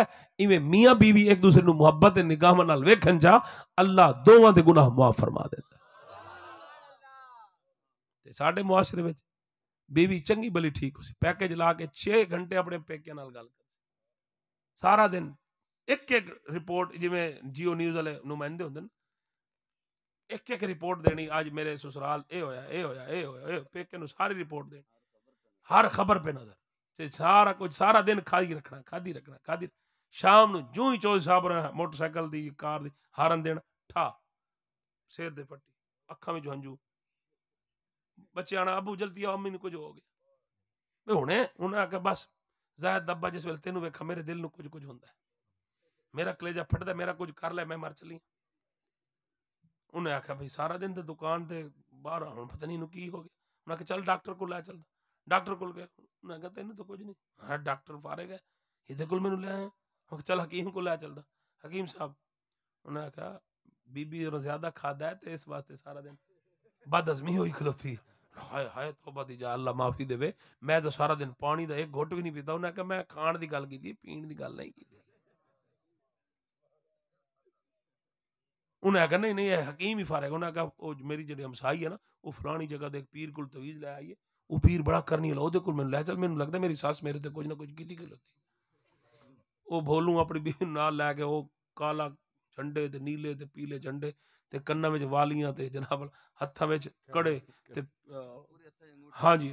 इवें मियाँ बीवी एक दूसरे को मुहब्बत निगाह वेखन जा अल्लाह दोवे गुनाह मुआफ फरमा देता है ਸਾਡੇ ਮੁਆਸ਼ਰੇ ਵਿੱਚ ਬੀਵੀ ਚੰਗੀ ਬਲੀ ਠੀਕ ਸੀ ਪੈਕੇਜ ਲਾ ਕੇ 6 ਘੰਟੇ ਆਪਣੇ ਪੇਕਿਆਂ ਨਾਲ ਗੱਲ ਕਰ ਸਾਰਾ ਦਿਨ ਇੱਕ ਇੱਕ ਰਿਪੋਰਟ ਜਿਵੇਂ ਜੀਓ ਨਿਊਜ਼ ਵਾਲੇ ਨੁਮਾਇੰਦੇ ਹੁੰਦੇ ਨੇ ਇੱਕ ਇੱਕ ਰਿਪੋਰਟ ਦੇਣੀ ਅੱਜ ਮੇਰੇ ਸਸੁਰਾਲ ਇਹ ਹੋਇਆ ਇਹ ਹੋਇਆ ਇਹ ਹੋਇਆ ਪੇਕੇ ਨੂੰ ਸਾਰੀ ਰਿਪੋਰਟ ਦੇਣੀ ਹਰ ਖਬਰ ਪੇ ਨਜ਼ਰ ਤੇ ਸਾਰਾ ਕੁਝ ਸਾਰਾ ਦਿਨ ਖਾਦੀ ਰੱਖਣਾ ਖਾਦੀ ਰੱਖਣਾ ਖਾਦੀ ਸ਼ਾਮ ਨੂੰ ਜੂ ਹੀ ਚੋਜ ਸਾਹਿਬ ਮੋਟਰਸਾਈਕਲ ਦੀ ਕਾਰ ਦੀ ਹਾਰਨ ਦੇਣ ਠਾ ਸਿਰ ਦੇ ਪੱਟੀ ਅੱਖਾਂ ਵਿੱਚ ਹੰਝੂ ਨਾਲ ਅਬੂ ਜਲਦੀ ਆ ਅੰਮੀ ਨੂੰ ਕੁਝ ਹੋ ਗਿਆ ਵੇ ਹੁਣੇ ਉਹਨਾਂ ਆ ਕੇ ਬਸ ਜ਼ਾਇਦ ਦੱਬਾ ਜਿਸ ਵੇਲੇ ਤੈਨੂੰ ਵੇਖਾਂ ਮੇਰੇ ਦਿਲ ਨੂੰ ਕੁਝ ਕੁਝ ਹੁੰਦਾ ਮੇਰਾ ਕਲੇਜਾ ਫਟਦਾ ਮੇਰਾ ਕੁਝ ਕਰ ਲੈ ਮੈਂ ਮਰ ਚਲੀ ਉਹਨੇ ਆਖਿਆ ਭਈ ਸਾਰਾ ਦਿਨ ਤੇ ਦੁਕਾਨ ਤੇ ਬਾਹਰ ਹੁਣ ਪਤਾ ਨਹੀਂ ਨੂੰ ਕੀ ਹੋ ਗਿਆ ਉਹਨਾਂ ਕਿ ਚੱਲ ਡਾਕਟਰ ਕੋਲ ਲੈ ਚੱਲ ਡਾਕਟਰ ਕੋਲ ਗਿਆ ਉਹਨਾਂ ਕਹਿੰਦਾ ਤੈਨੂੰ ਤਾਂ ਕੁਝ ਨਹੀਂ ਹਾਂ ਡਾਕਟਰ ਫਾਰੇ ਗਏ ਇਹਦੇ ਕੋਲ ਮੈਨੂੰ ਲੈ ਆਇਆ ਉਹ ਚੱਲ ਹਕੀਮ ਕੋਲ ਲੈ ਚੱਲਦਾ ਹਕੀਮ ਸਾਹਿਬ ਉਹਨਾਂ ਆਖਿਆ ਬੀਬੀ ਜ਼ਿਆਦਾ ਖਾਦਾ ਹੈ ਤੇ ਇਸ ਵਾਸਤੇ ਸਾਰਾ ਦਿਨ ਬਦਜ਼ਮੀ ਹੋਈ ਖਲੋਤੀ ਹਾਏ ਹਾਏ ਤੋਬਾ ਦੀ ਜਾ ਅੱਲਾ ਮਾਫੀ ਦੇਵੇ ਮੈਂ ਤਾਂ ਸਾਰਾ ਦਿਨ ਪਾਣੀ ਦਾ ਇੱਕ ਘੁੱਟ ਵੀ ਨਹੀਂ ਪੀਤਾ ਉਹਨੇ ਕਿ ਮੈਂ ਖਾਣ ਦੀ ਗੱਲ ਕੀਤੀ ਪੀਣ ਦੀ ਗੱਲ ਨਹੀਂ ਕੀਤੀ ਉਹਨੇ ਆਖਿਆ ਨਹੀਂ ਨਹੀਂ ਇਹ ਹਕੀਮ ਹੀ ਫਾਰੇ ਉਹਨੇ ਕਿ ਉਹ ਮੇਰੀ ਜਿਹੜੀ ਹਮਸਾਈ ਹੈ ਨਾ ਉਹ ਫਲਾਣੀ ਜਗ੍ਹਾ ਦੇ ਪੀਰ ਕੋਲ ਤਵੀਜ਼ ਲੈ ਆਈਏ ਉਹ ਪੀਰ ਬੜਾ ਕਰਨੀ ਲਾ ਉਹਦੇ ਕੋਲ ਮੈਨੂੰ ਲੈ ਚੱਲ ਮੈਨੂੰ ਲੱਗਦਾ ਮੇਰੀ ਸੱਸ ਮੇਰੇ ਤੇ ਕੁਝ ਨਾ ਕੁਝ ਕੀਤੀ ਖਲੋਤੀ ਉਹ ਭੋਲੂ ਆਪਣੀ ਬੀਵੀ ਨਾਲ ਲੈ ਕੇ ਉਹ ਕਾਲਾ ਝੰਡੇ ਤੇ ਨੀਲੇ ਤੇ ਪੀਲੇ ਝੰਡੇ ਤੇ ਕੰਨਾਂ ਵਿੱਚ ਵਾਲੀਆਂ ਤੇ ਜਨਾਬ ਹੱਥਾਂ ਵਿੱਚ ਕੜੇ ਤੇ ਹਾਂਜੀ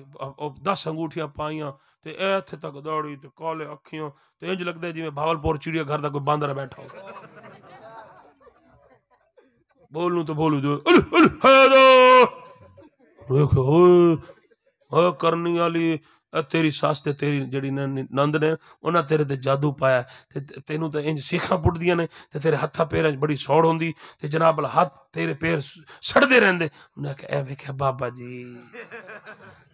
10 ਅੰਗੂਠੀਆਂ ਪਾਈਆਂ ਤੇ ਇੱਥੇ ਤੱਕ ਦੌੜੀ ਤੇ ਕਾਲੇ ਅੱਖੀਆਂ ਤੇ ਇੰਜ ਲੱਗਦਾ ਜਿਵੇਂ ਭਾਵਲਪੁਰ ਚਿੜੀਆ ਘਰ ਦਾ ਕੋਈ ਬਾਂਦਰ ਬੈਠਾ ਹੋਵੇ ਬੋਲੂ ਤਾਂ ਬੋਲੂ ਜੋ ਹੈਦੋ ਵੇਖੋ ਓਏ ਕਰਨੀ ਵਾਲੀ ਤੇਰੀ ਸੱਸ ਤੇ ਤੇਰੀ ਜਿਹੜੀ ਨੰਦ ਨੇ ਉਹਨਾਂ ਤੇਰੇ ਤੇ ਜਾਦੂ ਪਾਇਆ ਤੇ ਤੈਨੂੰ ਤਾਂ ਇੰਜ ਸਿੱਖਾਂ ਪੁੱਟਦੀਆਂ ਨੇ ਤੇ ਤੇਰੇ ਹੱਥਾਂ ਪੈਰਾਂ 'ਚ ਬੜੀ ਸੌੜ ਹੁੰਦੀ ਤੇ ਜਨਾਬ ਅਲ ਹੱਥ ਤੇਰੇ ਪੈਰ ਸੜਦੇ ਰਹਿੰਦੇ ਉਹਨਾਂ ਕਿ ਐ ਵੇਖਿਆ ਬਾਬਾ ਜੀ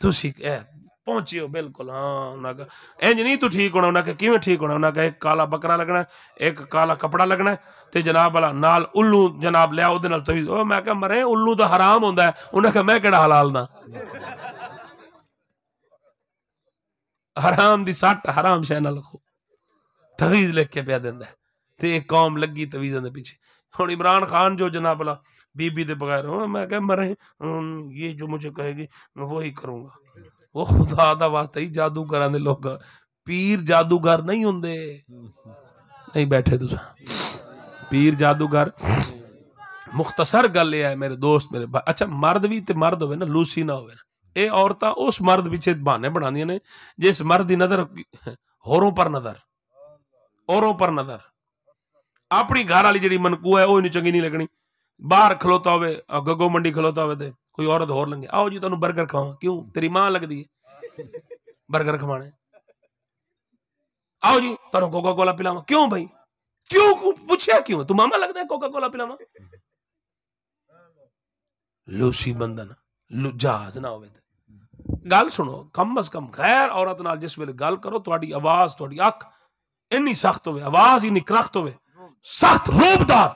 ਤੁਸੀਂ ਐ ਪਹੁੰਚਿਓ ਬਿਲਕੁਲ ਹਾਂ ਉਹਨਾਂ ਕਾ ਇੰਜ ਨਹੀਂ ਤੂੰ ਠੀਕ ਹੋਣਾ ਉਹਨਾਂ ਕਿ ਕਿਵੇਂ ਠੀਕ ਹੋਣਾ ਉਹਨਾਂ ਕਾ ਇੱਕ ਕਾਲਾ ਬੱਕਰਾ ਲੱਗਣਾ ਇੱਕ ਕਾਲਾ ਕਪੜਾ ਲੱਗਣਾ ਤੇ ਜਨਾਬ ਵਾਲਾ ਨਾਲ ਉੱਲੂ ਜਨਾਬ ਲਿਆ ਉਹਦੇ ਨਾਲ ਤਵੀਜ਼ ਉਹ ਮੈਂ ਕਿਹਾ ਮਰੇ ਉੱਲੂ ਤਾਂ ਹਰਾਮ ਹੁੰਦਾ ਉਹਨਾਂ ਕਾ ਮੈਂ ਕਿਹੜਾ ਹਲਾਲ ਦਾ हराम ਦੀ ਸੱਟ ਹਰਾਮ ਸ਼ੈ ਨਾਲ ਖੋ ਤਵੀਜ਼ ਲਿਖ ਕੇ ਪਿਆ ਦਿੰਦਾ ਤੇ ਇਹ ਕੌਮ ਲੱਗੀ ਤਵੀਜ਼ਾਂ ਦੇ ਪਿੱਛੇ ਹੁਣ इमरान खान जो जनाब ला बीबी के बगैर मैं कह मरे ये जो मुझे कहेगी मैं वही करूँगा वो खुदा का वास्ता ही जादूगर के लोग पीर जादूगर नहीं होंगे नहीं बैठे तुस पीर जादूगर मुख्तसर गल यह है मेरे दोस्त मेरे अच्छा मर्द भी तो मर्द होवे लूसी ना हो ना ਇਹ ਔਰਤਾਂ ਉਸ ਮਰਦ ਪਿੱਛੇ ਬਹਾਨੇ ਬਣਾਉਂਦੀਆਂ ਨੇ ਜਿਸ ਮਰਦ ਦੀ ਨਜ਼ਰ ਹੋਰੋਂ ਪਰ ਨਜ਼ਰ ਔਰੋਂ ਪਰ ਨਜ਼ਰ ਆਪਣੀ ਘਰ ਵਾਲੀ ਜਿਹੜੀ ਮਨਕੂ ਹੈ ਉਹ ਇਹਨੂੰ ਚੰਗੀ ਨਹੀਂ ਲੱਗਣੀ ਬਾਹਰ ਖਲੋਤਾ ਹੋਵੇ ਗੱਗੋ ਮੰਡੀ ਖਲੋਤਾ ਹੋਵੇ ਤੇ ਕੋਈ ਔਰਤ ਹੋਰ ਲੰਗੇ ਆਓ ਜੀ ਤੁਹਾਨੂੰ 버ਗਰ ਖਵਾਵਾਂ ਕਿਉਂ ਤੇਰੀ ਮਾਂ ਲੱਗਦੀ ਹੈ 버ਗਰ ਖਵਾਣੇ ਆਓ ਜੀ ਤੁਹਾਨੂੰ ਕੋਕਾ ਕੋਲਾ ਪਿਲਾਵਾਂ ਕਿਉਂ ਭਾਈ ਕਿਉਂ ਪੁੱਛਿਆ ਕਿਉਂ ਤੂੰ ਮਾਮਾ ਲੱਗਦਾ ਕੋਕਾ ਕੋਲਾ ਪਿਲਾਵਾਂ ਲੂਸੀ ਬੰਦਨ ਜਾਜ ਨਾ ਹੋਵੇ ਤੇ गल सुनो कम अज कम गैर औरत जिस वे गल करो थोड़ी आवाज थोड़ी अख इनी सख्त हो आवाज इनी करख्त हो सख्त रूपदार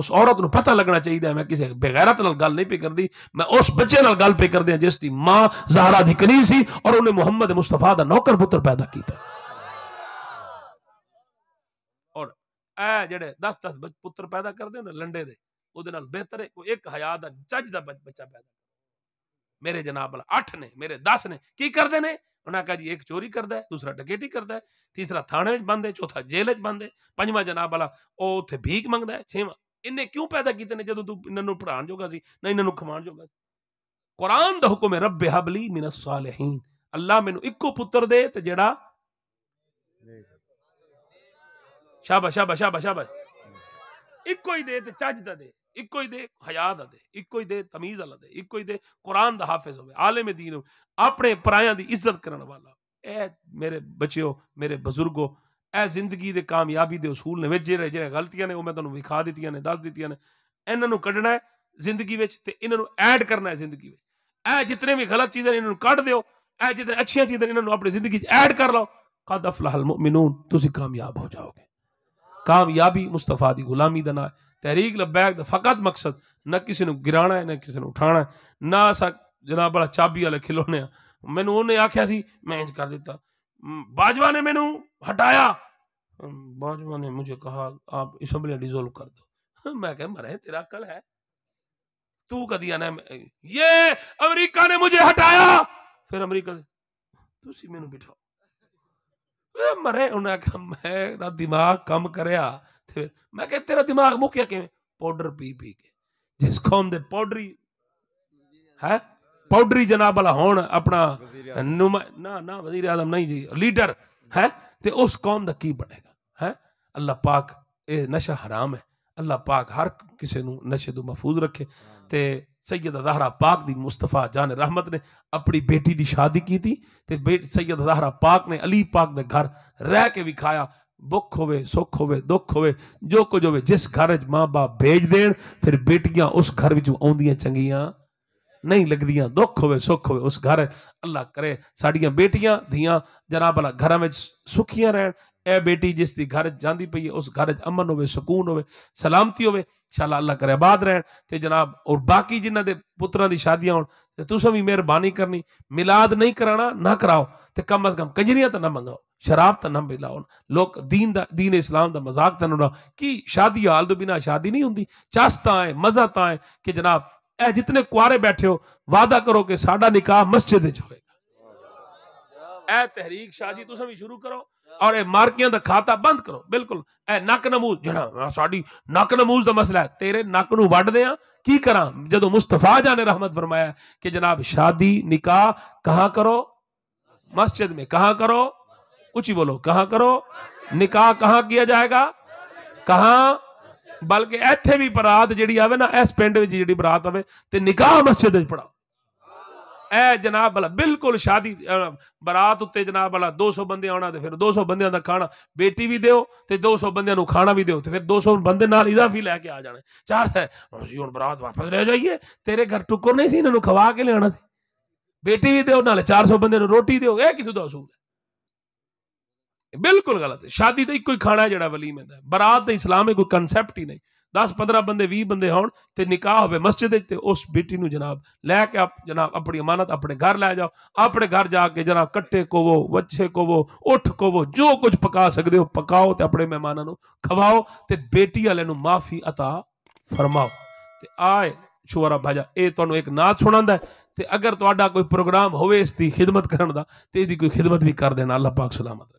उस औरत पता लगना चाहिए मैं किसी बेगैरत गल नहीं पे कर मैं उस बच्चे गल पे कर दिया जिसकी मां जहरा की कनी सी और उन्हें मुहम्मद मुस्तफा का नौकर पुत्र पैदा किया और ए दस दस पुत्र पैदा कर दें लंडे दे। बेहतर है एक हया जज का बच्चा पैदा ਮੇਰੇ ਜਨਾਬ 8 ਨੇ ਮੇਰੇ 10 ਨੇ ਕੀ ਕਰਦੇ ਨੇ ਉਹਨਾਂ ਕਹਾ ਜੀ ਇੱਕ ਚੋਰੀ ਕਰਦਾ ਦੂਸਰਾ ਡਕੈਤੀ ਕਰਦਾ ਤੀਸਰਾ ਥਾਣੇ ਵਿੱਚ ਬੰਦ ਹੈ ਚੌਥਾ ਜੇਲ੍ਹ ਵਿੱਚ ਬੰਦ ਹੈ ਪੰਜਵਾਂ ਜਨਾਬ ਵਾਲਾ ਉਹ ਉੱਥੇ ਭੀਖ ਮੰਗਦਾ ਹੈ ਛੇਵਾਂ ਇਹਨੇ ਕਿਉਂ ਪੈਦਾ ਕੀਤੇ ਨੇ ਜਦੋਂ ਤੂੰ ਇਹਨਾਂ ਨੂੰ ਪੜਾਣ ਜੋਗਾ ਸੀ ਨਾ ਇਹਨਾਂ ਨੂੰ ਖਵਾਣ ਜੋਗਾ ਸੀ ਕੁਰਾਨ ਦਾ ਹੁਕਮ ਹੈ ਰੱਬ ਹਬਲੀ ਮਿਨ ਸਾਲਿਹਿਨ ਅੱਲਾ ਮੈਨੂੰ ਇੱਕੋ ਪੁੱਤਰ ਦੇ ਤੇ ਜਿਹੜਾ ਸ਼ਾਬਾਸ਼ ਸ਼ਾਬਾਸ਼ ਸ਼ਾਬਾਸ਼ ਸ਼ਾਬਾਸ਼ ਇੱਕੋ ਹੀ ਦੇ ਤੇ ਚੱਜ ਦਾ ਦੇ इको ही दे हयात अदे एक ही दे तमीज अल अदे एक ही दे कुरान द हाफिज होवे आलम दीन अपने पराया दी इज्जत करण वाला ए मेरे बचे हो मेरे बुजुर्गो ए जिंदगी दे कामयाबी दे उसूल ने वेजे रे जे गलतियां ने मैं तनु विखा दितियां ने दस दितियां ने इनन नु है जिंदगी विच ते ऐड करना है जिंदगी विच ए जितने भी गलत चीजें इन्हों नु कढ ए जितने अच्छी चीजें इनन नु अपनी जिंदगी च ऐड कर लो कदफ लहल मिनून तुम कामयाब हो जाओगे कामयाबी मुस्तफा की गुलामी दना है ਤਹਿਰੀਕ ਲਬੈਕ ਦਾ ਫਕਤ ਮਕਸਦ ਨਾ ਕਿਸੇ ਨੂੰ ਗਿਰਾਣਾ ਹੈ ਨਾ ਕਿਸੇ ਨੂੰ ਉਠਾਣਾ ਨਾ ਸਾ ਜਨਾਬ ਵਾਲਾ ਚਾਬੀ ਵਾਲੇ ਖਿਲੋਣੇ ਮੈਨੂੰ ਉਹਨੇ ਆਖਿਆ ਸੀ ਮੈਂ ਇੰਜ ਕਰ ਦਿੱਤਾ ਬਾਜਵਾ ਨੇ ਮੈਨੂੰ ਹਟਾਇਆ ਬਾਜਵਾ ਨੇ ਮੈਨੂੰ ਕਹਾ ਆਪ ਅਸੈਂਬਲੀ ਡਿਸੋਲਵ ਕਰ ਦਿਓ ਮੈਂ ਕਿਹਾ ਮਰੇ ਤੇਰਾ ਅਕਲ ਹੈ तू कदी आना ਇਹ ਅਮਰੀਕਾ ਨੇ ਮੈਨੂੰ ਹਟਾਇਆ ਫਿਰ ਅਮਰੀਕਾ ਤੁਸੀਂ ਮੈਨੂੰ बिठाओ ਮਰੇ ਉਹਨਾਂ ਕੰਮ ਮੈਂ ਦਾ ਦਿਮਾਗ ਕੰਮ ਕਰਿਆ ਤੇ ਮੈਂ ਕਿਹਾ ਤੇਰਾ ਦਿਮਾਗ ਮੁੱਕਿਆ ਕਿਵੇਂ ਪਾਊਡਰ ਪੀ ਪੀ ਕੇ ਜਿਸ ਕੌਮ ਦੇ ਪਾਊਡਰੀ ਹੈ ਪਾਊਡਰੀ ਜਨਾਬ ਵਾਲਾ ਹੋਣ ਆਪਣਾ ਨਾ ਨਾ ਵਜ਼ੀਰ ਆਦਮ ਨਹੀਂ ਜੀ ਲੀਡਰ ਹੈ ਤੇ ਉਸ ਕੌਮ ਦਾ ਕੀ ਬਣੇਗਾ ਹੈ ਅੱਲਾਹ ਪਾਕ ਇਹ ਨਸ਼ਾ ਹਰਾਮ ਹੈ ਅੱਲਾਹ ਪਾਕ ਹਰ ਕਿਸੇ ਨੂੰ ਨਸ਼ੇ ਤੋਂ ਮਹਫੂਜ਼ ਰੱਖੇ ਤੇ ਸੈਯਦ ਜ਼ਹਰਾ ਪਾਕ ਦੀ ਮੁਸਤਫਾ ਜਾਨ ਰਹਿਮਤ ਨੇ ਆਪਣੀ ਬੇਟੀ ਦੀ ਸ਼ਾਦੀ ਕੀਤੀ ਤੇ ਬੇਟ ਸੈਯਦ ਜ਼ਹਰਾ ਪਾਕ ਨੇ ਅਲੀ ਪਾਕ ਦੇ ਘਰ ਰਹਿ ਕੇ ਵਿਖਾਇਆ ਭੁੱਖ ਹੋਵੇ ਸੁੱਖ ਹੋਵੇ ਦੁੱਖ ਹੋਵੇ ਜੋ ਕੁਝ ਹੋਵੇ ਜਿਸ ਘਰ ਵਿੱਚ ਮਾਂ ਬਾਪ ਭੇਜ ਦੇਣ ਫਿਰ ਬੇਟੀਆਂ ਉਸ ਘਰ ਵਿੱਚ ਆਉਂਦੀਆਂ ਚੰਗੀਆਂ नहीं लगदियाँ दुख हो सुख हो उस घर अल्लाह करे साड़िया बेटिया धियां जना भला घर में सुखियां रहन ए बेटी जिस दी घर जांदी पई उस घर अमन होवे सुकून होवे सलामती होवे इंशाल्लाह अल्लाह करे आबाद रहन ते जनाब और बाकी जिन्हां दे पुत्रां दी शादियां होन ते तुसां भी मेहरबानी करनी मिलाद नहीं कराना ना कराओ ते कम अज कम कंजरियां तो ना मंगाओ शराब तो ना मिलाओ लोग दीन दा दीन इस्लाम का मजाक तो ना कि शादी हाल तो बिना शादी नहीं होंगी चस ता है मजा ता है कि जनाब ए जितने कुआरे बैठे हो वादा करो कि साडा निकाह मस्जिद होएगा ए तहरीक शाह जी तुम भी शुरू करो और मार्किया का खाता बंद करो बिल्कुल ए नक नमूज जड़ा साड़ी नक नमूज का मसला है तेरे नक न वढ़ दें की करा जो मुस्तफा जाने रहमत फरमाया कि जनाब शादी निकाह कहाँ करो मस्जिद में कहाँ करो उची बोलो कहाँ करो निकाह कहाँ किया जाएगा कहाँ ਬਲਕਿ ਇੱਥੇ ਵੀ ਬਰਾਤ ਜਿਹੜੀ ਆਵੇ ਨਾ ਇਸ ਪਿੰਡ ਵਿੱਚ ਜਿਹੜੀ ਬਰਾਤ ਆਵੇ ਤੇ ਨਿਕਾਹ ਮਸਜਿਦ ਵਿੱਚ ਪੜਾ ਐ ਜਨਾਬ ਵਾਲਾ ਬਿਲਕੁਲ ਸ਼ਾਦੀ ਬਰਾਤ ਉੱਤੇ ਜਨਾਬ ਵਾਲਾ 200 ਬੰਦੇ ਆਉਣਾ ਤੇ ਫਿਰ 200 ਬੰਦਿਆਂ ਦਾ ਖਾਣਾ ਬੇਟੀ ਵੀ ਦਿਓ ਤੇ 200 ਬੰਦਿਆਂ ਨੂੰ ਖਾਣਾ ਵੀ ਦਿਓ ਤੇ ਫਿਰ 200 ਬੰਦੇ ਨਾਲ ਇਜ਼ਾਫੀ ਲੈ ਕੇ ਆ ਜਾਣਾ ਚਾਰ ਹੈ ਅਸੀਂ ਹੁਣ ਬਰਾਤ ਵਾਪਸ ਲੈ ਜਾਈਏ ਤੇਰੇ ਘਰ ਟੁੱਕਰ ਨਹੀਂ ਸੀ ਇਹਨਾਂ ਨੂੰ ਖਵਾ ਕੇ ਲਿਆਣਾ ਸੀ ਬੇਟੀ ਵੀ ਦਿਓ ਨਾਲ 400 ਬੰਦੇ ਨੂੰ ਰੋਟੀ ਦਿਓ ਇਹ ਕਿਸੇ ਦਾ ਅਸੂਲ ਹੈ ਬਿਲਕੁਲ ਗਲਤ ਹੈ ਸ਼ਾਦੀ ਤਾਂ ਇੱਕੋ ਹੀ ਖਾਣਾ ਜਿਹੜਾ ਵਲੀਮ ਦਾ ਬਰਾਤ ਤੇ ਇਸਲਾਮ ਹੈ ਕੋਈ ਕਨਸੈਪਟ ਹੀ ਨਹੀਂ 10 15 ਬੰਦੇ 20 ਬੰਦੇ ਹੋਣ ਤੇ ਨਿਕਾਹ ਹੋਵੇ ਮਸਜਿਦ ਵਿੱਚ ਤੇ ਉਸ ਬੇਟੀ ਨੂੰ ਜਨਾਬ ਲੈ ਕੇ ਆਪ ਜਨਾਬ ਆਪਣੀ ਅਮਾਨਤ ਆਪਣੇ ਘਰ ਲੈ ਜਾਓ ਆਪਣੇ ਘਰ ਜਾ ਕੇ ਜਨਾਬ ਕੱਟੇ ਕੋਵੋ ਵੱਛੇ ਕੋਵੋ ਉੱਠ ਕੋਵੋ ਜੋ ਕੁਝ ਪਕਾ ਸਕਦੇ ਹੋ ਪਕਾਓ ਤੇ ਆਪਣੇ ਮਹਿਮਾਨਾਂ ਨੂੰ ਖਵਾਓ ਤੇ ਬੇਟੀ ਵਾਲੇ ਨੂੰ ਮਾਫੀ عطا ਫਰਮਾਓ ਤੇ ਆਏ ਸ਼ੁਰਾ ਭਾਜਾ ਇਹ ਤੁਹਾਨੂੰ ਇੱਕ ਨਾਚ ਸੁਣਾਉਂਦਾ ਤੇ ਅਗਰ ਤੁਹਾਡਾ ਕੋਈ ਪ੍ਰੋਗਰਾਮ ਹੋਵੇ ਇਸ ਦੀ ਖਿਦਮਤ ਕਰਨ ਦਾ ਤੇ ਇਹਦੀ ਕੋਈ ਖਿਦਮਤ ਵੀ ਕਰ ਦੇਣਾ ਅੱਲਾਹ ਪਾਕ ਸਲਾਮਤ